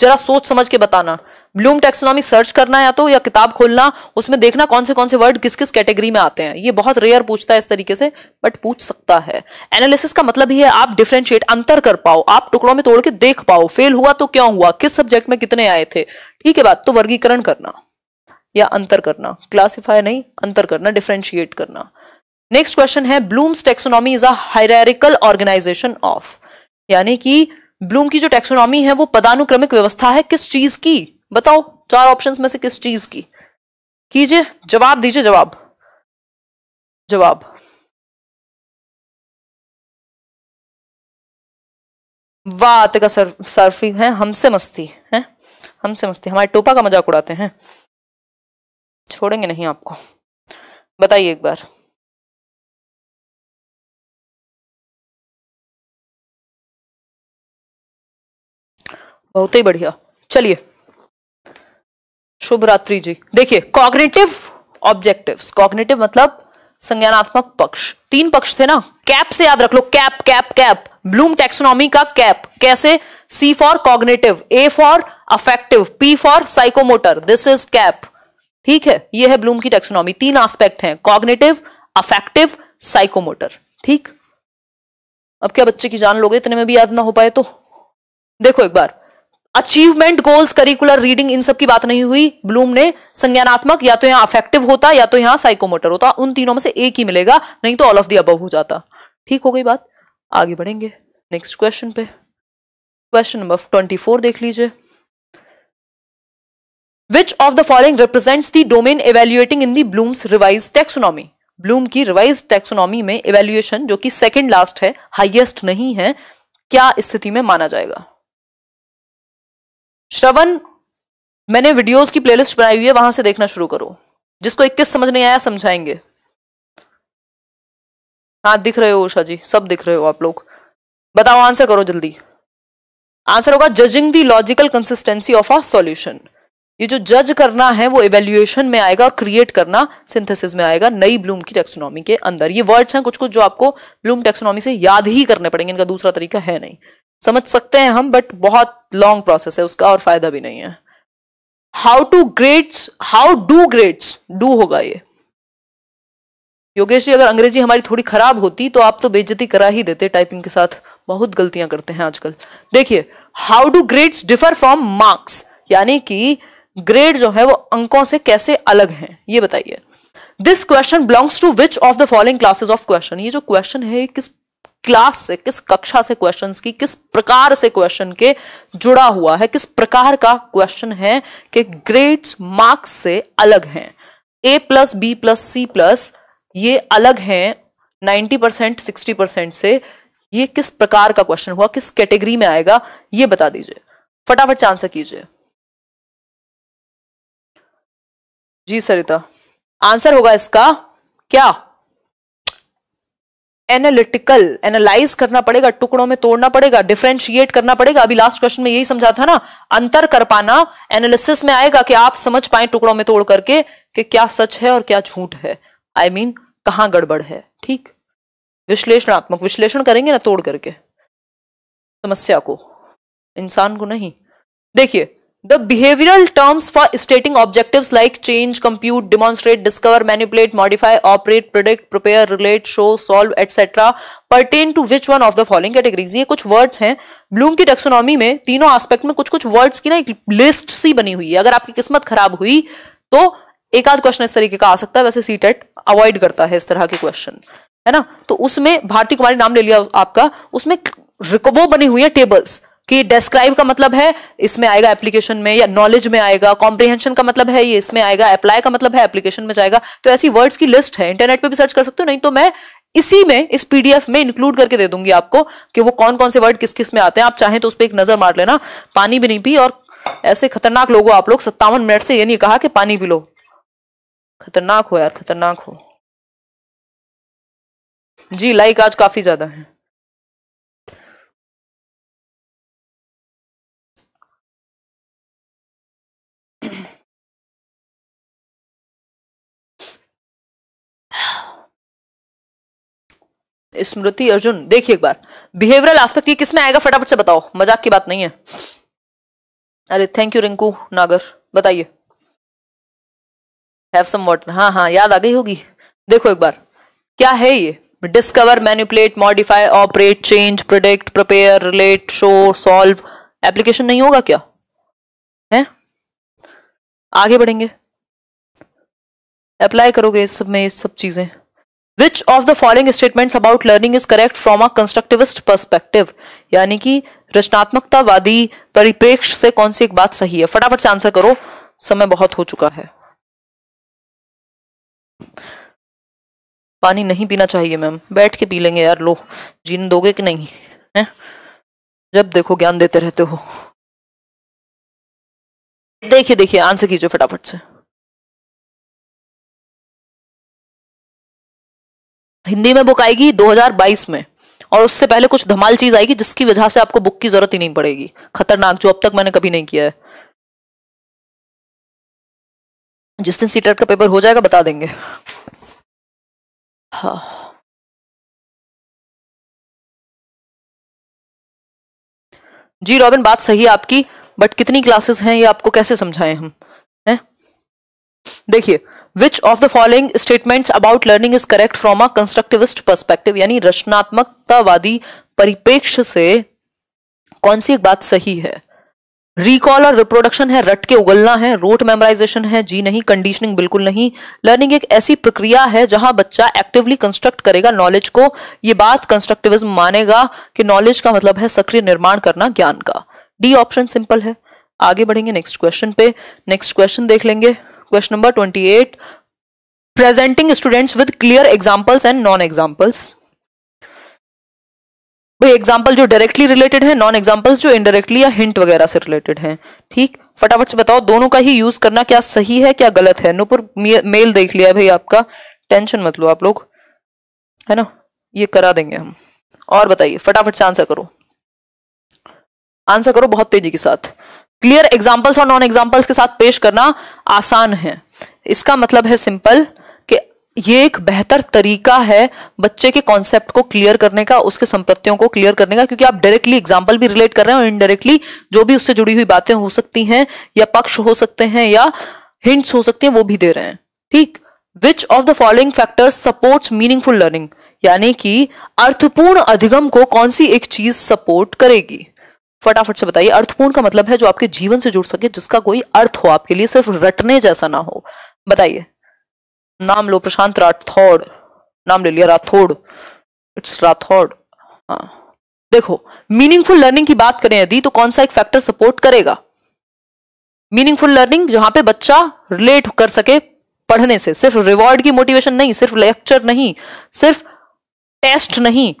जरा सोच समझ के बताना ब्लूम टेक्सोनॉमी सर्च करना या तो या किताब खोलना उसमें देखना कौन से कौन से वर्ड किस किस कैटेगरी में आते हैं ये बहुत रेयर पूछता है इस तरीके से बट पूछ सकता है एनालिसिस का मतलब ही है आप डिफ्रेंशिएट अंतर कर पाओ आप टुकड़ों में तोड़ के देख पाओ फेल हुआ तो क्यों हुआ किस सब्जेक्ट में कितने आए थे ठीक है बात तो वर्गीकरण करना या अंतर करना क्लासिफाई नहीं अंतर करना डिफ्रेंशिएट करना नेक्स्ट क्वेश्चन है Bloom's taxonomy is a hierarchical organisation of यानी कि ब्लूम की जो टेक्सोनॉमी है वो पदानुक्रमिक व्यवस्था है किस चीज की बताओ चार ऑप्शंस में से किस चीज की कीजिए जवाब दीजिए जवाब जवाब वाह का सर सर्फी है हमसे मस्ती है हमसे मस्ती हमारे टोपा का मजाक उड़ाते हैं छोड़ेंगे नहीं आपको बताइए एक बार बहुत ही बढ़िया चलिए शुभ रात्रि जी देखिए कॉग्नेटिव ऑब्जेक्टिव्स कॉग्नेटिव मतलब संज्ञानात्मक पक्ष तीन पक्ष थे ना कैप से याद रख लो CAP CAP CAP Bloom taxonomy का कैप कैसे C for cognitive A for affective P for psychomotor this is CAP ठीक है यह है ब्लूम की टेक्सोनॉमी तीन एस्पेक्ट हैं कॉग्नेटिव अफेक्टिव साइकोमोटर ठीक अब क्या बच्चे की जान लोगे इतने में भी याद ना हो पाए तो देखो एक बार अचीवमेंट गोल्स करिकुलर रीडिंग इन सब की बात नहीं हुई ब्लूम ने संज्ञानात्मक या तो यहां अफेक्टिव होता या तो यहां साइकोमोटर होता उन तीनों में से एक ही मिलेगा नहीं तो ऑल ऑफ दी अब हो जाता ठीक हो गई बात आगे बढ़ेंगे नेक्स्ट क्वेश्चन पे क्वेश्चन नंबर ट्वेंटी फोर देख लीजिए which of the following represents the domain evaluating in the Bloom's revise taxonomy Bloom की रिवाइज टेक्सोनॉमी में एवेल्युएशन जो कि सेकेंड लास्ट है हाइएस्ट नहीं है क्या स्थिति में माना जाएगा श्रवण मैंने वीडियोस की प्लेलिस्ट बनाई हुई है वहां से देखना शुरू करो जिसको इक्कीस समझ नहीं आया समझाएंगे हाँ दिख रहे हो उषा जी सब दिख रहे हो आप लोग बताओ आंसर करो जल्दी आंसर होगा judging the logical consistency of a solution ये जो जज करना है वो इवेल्युएशन में आएगा और क्रिएट करना सिंथेसिस में आएगा नई ब्लूम की टेक्सोनॉमी के अंदर ये वर्ड्स हैं कुछ कुछ जो आपको ब्लूम टेक्सोनॉमी से याद ही करने पड़ेंगे इनका दूसरा तरीका है नहीं समझ सकते हैं हम बट बहुत लॉन्ग प्रोसेस है उसका और फायदा भी नहीं है how to grades how do grades do होगा ये योगेश जी अगर अंग्रेजी हमारी थोड़ी खराब होती तो आप तो बेजती करा ही देते टाइपिंग के साथ बहुत गलतियां करते हैं आजकल देखिए how do grades differ from marks यानी कि ग्रेड जो है वो अंकों से कैसे अलग हैं ये बताइए this question belongs to which of the following classes of question ये जो क्वेश्चन है किस क्लास से किस कक्षा से क्वेश्चंस की किस प्रकार से क्वेश्चन के जुड़ा हुआ है किस प्रकार का क्वेश्चन है कि ग्रेड्स मार्क्स से अलग हैं A plus B plus C plus ये अलग हैं 90 परसेंट सिक्सटी परसेंट से ये किस प्रकार का क्वेश्चन हुआ किस कैटेगरी में आएगा ये बता दीजिए फटाफट आंसर कीजिए जी सरिता आंसर होगा इसका क्या एनालिटिकल एनालाइज करना पड़ेगा टुकड़ों में तोड़ना पड़ेगा डिफ्रेंशिएट करना पड़ेगा अभी लास्ट क्वेश्चन में यही समझा था ना अंतर कर पाना एनालिसिस में आएगा कि आप समझ पाए टुकड़ों में तोड़ करके कि क्या सच है और क्या झूठ है आई I मीन mean, गड़बड़ है ठीक विश्लेषणात्मक विश्लेषण करेंगे ना तोड़ करके समस्या को इंसान को नहीं देखिए The behavioral terms for stating objectives like change, compute, demonstrate, discover, manipulate, modify, operate, predict, prepare, relate, show, solve, etc. pertain to which one of the following categories? ये कुछ वर्ड्स हैं ब्लूम की टेक्सोनॉमी में तीनों aspect में कुछ कुछ words की ना एक लिस्ट सी बनी हुई है अगर आपकी किस्मत खराब हुई तो एक आध क्वेश्चन इस तरीके का आ सकता है वैसे सी टेट अवॉइड करता है इस तरह के क्वेश्चन है ना तो उसमें भारती कुमारी नाम ले लिया आपका उसमें वो बनी हुई है टेबल्स कि डिस्क्राइब का मतलब है इसमें आएगा एप्लीकेशन में या नॉलेज में आएगा कॉम्प्रिहेंशन का मतलब है ये इसमें आएगा अप्लाई का मतलब है एप्लीकेशन में जाएगा तो ऐसी वर्ड्स की लिस्ट है इंटरनेट पे भी सर्च कर सकते हो नहीं तो मैं इसी में इस पीडीएफ में इंक्लूड करके दे दूंगी आपको कि वो कौन कौन से वर्ड किस किस में आते हैं आप चाहें तो उस पर एक नजर मार लेना पानी भी नहीं पी और ऐसे खतरनाक लोगों आप लोग सत्तावन मिनट से ये नहीं कहा कि पानी पी लो खतरनाक हो यार खतरनाक हो जी लाइक आज काफी ज्यादा है स्मृति अर्जुन देखिए एक बार बिहेवियरल एस्पेक्ट ये किसमें आएगा फटाफट से बताओ मजाक की बात नहीं है अरे थैंक यू रिंकू नागर बताइए हैव सम वाटर हाँ हाँ याद आ गई होगी देखो एक बार क्या है ये discover manipulate modify operate change product prepare relate show solve application नहीं होगा क्या है आगे बढ़ेंगे अप्लाई करोगे इस सब में इस सब चीजें which of the following statements about learning is correct from a constructivist perspective यानी कि रचनात्मकतावादी परिप्रेक्ष्य से कौन सी एक बात सही है फटाफट से आंसर करो समय बहुत हो चुका है पानी नहीं पीना चाहिए मैम बैठ के पी लेंगे यार लो जीन दोगे कि नहीं है जब देखो ज्ञान देते रहते हो देखिए देखिए आंसर कीजिए फटाफट से हिंदी में बुक आएगी 2022 में और उससे पहले कुछ धमाल चीज आएगी जिसकी वजह से आपको बुक की जरूरत ही नहीं पड़ेगी खतरनाक जो अब तक मैंने कभी नहीं किया है जिस दिन सीटेट का पेपर हो जाएगा बता देंगे हाँ जी रॉबिन बात सही है आपकी बट कितनी क्लासेस हैं ये आपको कैसे समझाएं हम देखिए which of the following statement about learning is correct from a constructivist perspective यानी रचनात्मकतावादी परिपेक्ष से कौन सी एक बात सही है रिकॉल और रिप्रोडक्शन है रट के उगलना है रोट मेमोराइजेशन है जी नहीं कंडीशनिंग बिल्कुल नहीं लर्निंग एक ऐसी प्रक्रिया है जहां बच्चा एक्टिवली कंस्ट्रक्ट करेगा नॉलेज को ये बात कंस्ट्रक्टिविज्म मानेगा कि नॉलेज का मतलब है सक्रिय निर्माण करना ज्ञान का डी ऑप्शन सिंपल है आगे बढ़ेंगे नेक्स्ट क्वेश्चन पे नेक्स्ट क्वेश्चन देख लेंगे question number twenty eight presenting students with clear examples and non examples भाई एग्जाम्पल जो डायरेक्टली रिलेटेड है नॉन एग्जाम्पल्स जो इनडायरेक्टली या हिंट वगैरह से रिलेटेड है ठीक फटाफट से बताओ दोनों का ही यूज करना क्या सही है क्या गलत है नूपुर मेल देख लिया भाई आपका टेंशन मत लो आप लोग है ना ये करा देंगे हम और बताइए फटाफट से आंसर करो आंसर करो बहुत तेजी के साथ क्लियर एग्जाम्पल्स और नॉन एग्जाम्पल्स के साथ पेश करना आसान है इसका मतलब है सिंपल कि ये एक बेहतर तरीका है बच्चे के कॉन्सेप्ट को क्लियर करने का उसके संपत्तियों को क्लियर करने का क्योंकि आप डायरेक्टली एग्जाम्पल भी रिलेट कर रहे हैं और इनडायरेक्टली जो भी उससे जुड़ी हुई बातें हो सकती हैं या पक्ष हो सकते हैं या हिंट्स हो सकते हैं वो भी दे रहे हैं ठीक which of the following factors supports meaningful learning यानी कि अर्थपूर्ण अधिगम को कौन सी एक चीज सपोर्ट करेगी फटाफट से बताइए अर्थपूर्ण का मतलब है जो आपके जीवन से जुड़ सके जिसका कोई अर्थ हो आपके लिए सिर्फ रटने जैसा ना हो बताइए नाम लो प्रशांत राठौड़ नाम ले लिया राठौड़ इट्स राठौड़ हाँ देखो मीनिंगफुल लर्निंग की बात करें यदि तो कौन सा एक फैक्टर सपोर्ट करेगा मीनिंगफुल लर्निंग जहां पे बच्चा रिलेट कर सके पढ़ने से सिर्फ रिवॉर्ड की मोटिवेशन नहीं सिर्फ लेक्चर नहीं सिर्फ टेस्ट नहीं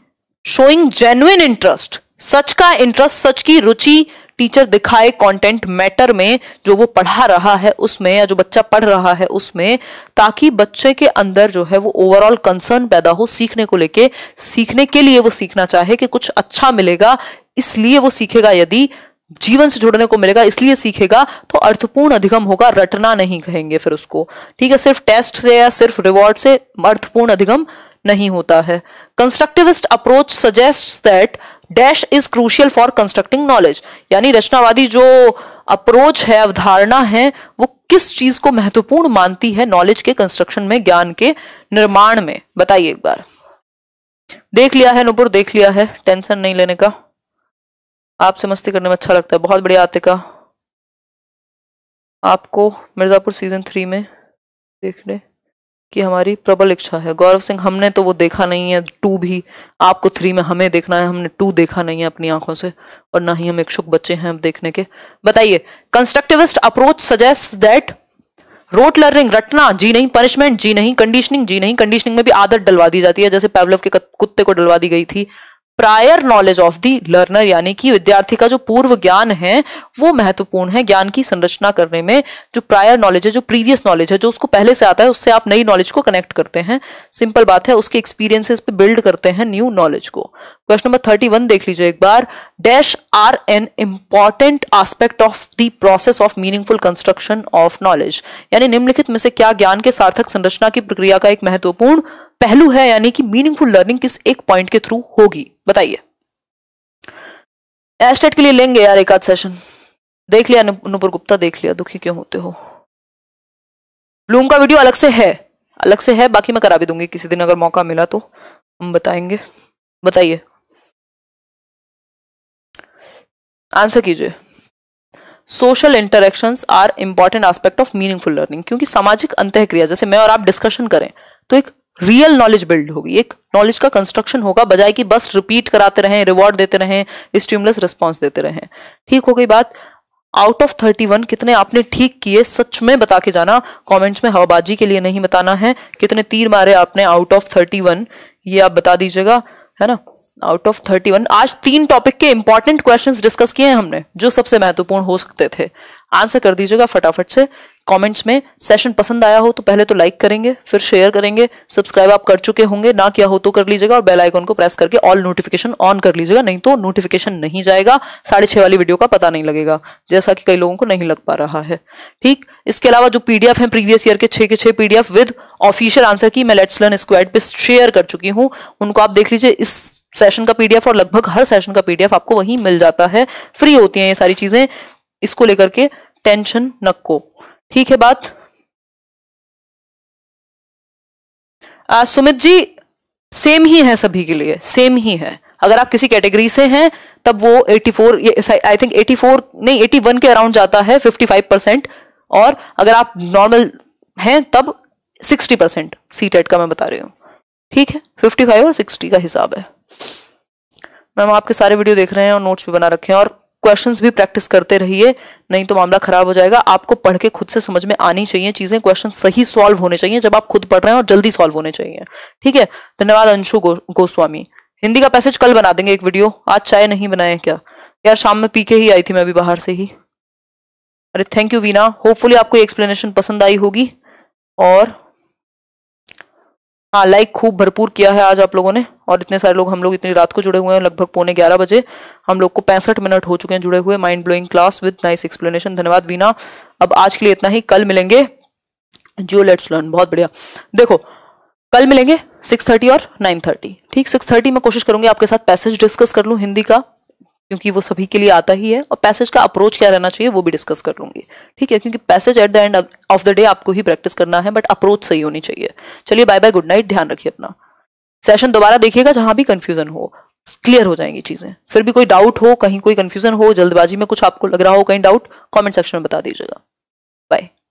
शोइंग जेन्युन इंटरेस्ट सच का इंटरेस्ट सच की रुचि टीचर दिखाए कंटेंट मैटर में जो वो पढ़ा रहा है उसमें या जो बच्चा पढ़ रहा है उसमें ताकि बच्चे के अंदर जो है वो ओवरऑल कंसर्न पैदा हो सीखने को लेके सीखने के लिए वो सीखना चाहे कि कुछ अच्छा मिलेगा इसलिए वो सीखेगा यदि जीवन से जुड़ने को मिलेगा इसलिए सीखेगा तो अर्थपूर्ण अधिगम होगा रटना नहीं कहेंगे फिर उसको ठीक है सिर्फ टेस्ट से या सिर्फ रिवॉर्ड से अर्थपूर्ण अधिगम नहीं होता है constructivist approach suggest that dash is crucial for constructing knowledge यानी रचनावादी जो अप्रोच है अवधारणा है वो किस चीज को महत्वपूर्ण मानती है नॉलेज के कंस्ट्रक्शन में ज्ञान के निर्माण में बताइए एक बार देख लिया है नुपुर देख लिया है टेंशन नहीं लेने का आपसे मस्ती करने में अच्छा लगता है बहुत बढ़िया आते का आपको मिर्जापुर सीजन थ्री में देखने कि हमारी प्रबल इच्छा है गौरव सिंह हमने तो वो देखा नहीं है टू भी आपको थ्री में हमें देखना है हमने टू देखा नहीं है अपनी आंखों से और ना ही हम इच्छुक बच्चे हैं अब देखने के बताइए constructivist approach suggest that rote learning रटना जी नहीं पनिशमेंट जी नहीं कंडीशनिंग जी नहीं कंडीशनिंग में भी आदत डलवा दी जाती है जैसे पैवलव के कुत्ते को डलवा दी गई थी prior knowledge of the learner यानी कि विद्यार्थी का जो पूर्व ज्ञान है वो महत्वपूर्ण है ज्ञान की संरचना करने में जो प्रायर नॉलेज है जो प्रीवियस नॉलेज है जो उसको पहले से आता है उससे आप नई नॉलेज को कनेक्ट करते हैं सिंपल बात है उसके एक्सपीरियंसेस पे बिल्ड करते हैं न्यू नॉलेज को क्वेश्चन नंबर थर्टी वन देख लीजिए एक बार dash are an important aspect of the process of meaningful construction of knowledge यानी निम्नलिखित में से क्या ज्ञान के सार्थक संरचना की प्रक्रिया का एक महत्वपूर्ण पहलू है यानी कि मीनिंगफुल लर्निंग किस एक पॉइंट के थ्रू होगी बताइए एस्टेट के लिए लेंगे यार एक आध सेशन देख लिया नुपुर गुप्ता देख लिया दुखी क्यों होते हो ब्लूम का वीडियो अलग से है अलग से है बाकी मैं करा भी दूंगी किसी दिन अगर मौका मिला तो हम बताएंगे बताइए आंसर कीजिए social interaction are important aspect of meaningful learning क्योंकि सामाजिक अंत क्रिया जैसे मैं और आप डिस्कशन करें तो एक रियल नॉलेज बिल्ड होगी एक नॉलेज का कंस्ट्रक्शन होगा बजाय कि बस रिपीट कराते रहें रिवॉर्ड देते रहें स्टिमुलस रिस्पॉन्स देते रहें ठीक हो गई बात आउट ऑफ थर्टी वन कितने आपने ठीक किए सच में बता के जाना कमेंट्स में हवाबाजी के लिए नहीं बताना है कितने तीर मारे आपने आउट ऑफ थर्टी वन ये आप बता दीजिएगा है ना आउट ऑफ थर्टी वन आज तीन टॉपिक के इंपॉर्टेंट क्वेश्चंस डिस्कस किए हैं हमने जो सबसे महत्वपूर्ण हो सकते थे आंसर कर दीजिएगा फटाफट से कमेंट्स में सेशन पसंद आया हो तो पहले तो लाइक करेंगे फिर शेयर करेंगे सब्सक्राइब आप कर चुके होंगे ना किया हो तो कर लीजिएगा और बेल आइकन को प्रेस करके ऑल नोटिफिकेशन ऑन कर लीजिएगा नहीं तो नोटिफिकेशन नहीं जाएगा साढ़े छः वाली वीडियो का पता नहीं लगेगा जैसा कि कई लोगों को नहीं लग पा रहा है ठीक इसके अलावा जो पीडीएफ है प्रीवियस ईयर के छः के छः PDF with official answer key मैं लेट्स लर्न स्क्वाड पर शेयर कर चुकी हूँ उनको आप देख लीजिए इस सेशन का पीडीएफ और लगभग हर सेशन का पीडीएफ आपको वहीं मिल जाता है फ्री होती हैं ये सारी चीजें इसको लेकर के टेंशन नक्को ठीक है बात आ, सुमित जी सेम ही है सभी के लिए सेम ही है अगर आप किसी कैटेगरी से हैं तब वो 84 आई थिंक 84 नहीं 81 के अराउंड जाता है 55 परसेंट और अगर आप नॉर्मल हैं तब 60 परसेंट सी टेट का मैं बता रही हूँ ठीक है फिफ्टी फाइव और सिक्सटी का हिसाब है मैम आपके सारे वीडियो देख रहे हैं और नोट्स भी बना रखे हैं और क्वेश्चंस भी प्रैक्टिस करते रहिए नहीं तो मामला खराब हो जाएगा आपको पढ़ के खुद से समझ में आनी चाहिए चीजें क्वेश्चन सही सॉल्व होने चाहिए जब आप खुद पढ़ रहे हैं और जल्दी सॉल्व होने चाहिए ठीक है धन्यवाद अंशु गो, गोस्वामी हिंदी का पैसेज कल बना देंगे एक वीडियो आज चाय नहीं बनाए क्या यार शाम में पी के ही आई थी मैं अभी बाहर से ही अरे थैंक यू वीना होपफुली आपको एक्सप्लेनेशन पसंद आई होगी और हाँ लाइक खूब भरपूर किया है आज आप लोगों ने और इतने सारे लोग हम लोग इतनी रात को जुड़े हुए हैं लगभग पौने ग्यारह बजे हम लोग को पैंसठ मिनट हो चुके हैं जुड़े हुए mind blowing class with nice explanation धन्यवाद वीना अब आज के लिए इतना ही कल मिलेंगे जियो लेट्स लर्न बहुत बढ़िया देखो कल मिलेंगे सिक्स थर्टी और नाइन थर्टी ठीक सिक्स थर्टी में कोशिश करूंगी आपके साथ पैसेज डिस्कस कर लूँ हिंदी का क्योंकि वो सभी के लिए आता ही है और पैसेज का अप्रोच क्या रहना चाहिए वो भी डिस्कस कर लूंगी ठीक है क्योंकि passage at the end of the day आपको ही प्रैक्टिस करना है बट अप्रोच सही होनी चाहिए चलिए बाय बाय गुड नाइट ध्यान रखिए अपना सेशन दोबारा देखिएगा जहां भी कंफ्यूजन हो क्लियर हो जाएंगी चीजें फिर भी कोई डाउट हो कहीं कोई कंफ्यूजन हो जल्दबाजी में कुछ आपको लग रहा हो कहीं डाउट कमेंट सेक्शन में बता दीजिएगा बाय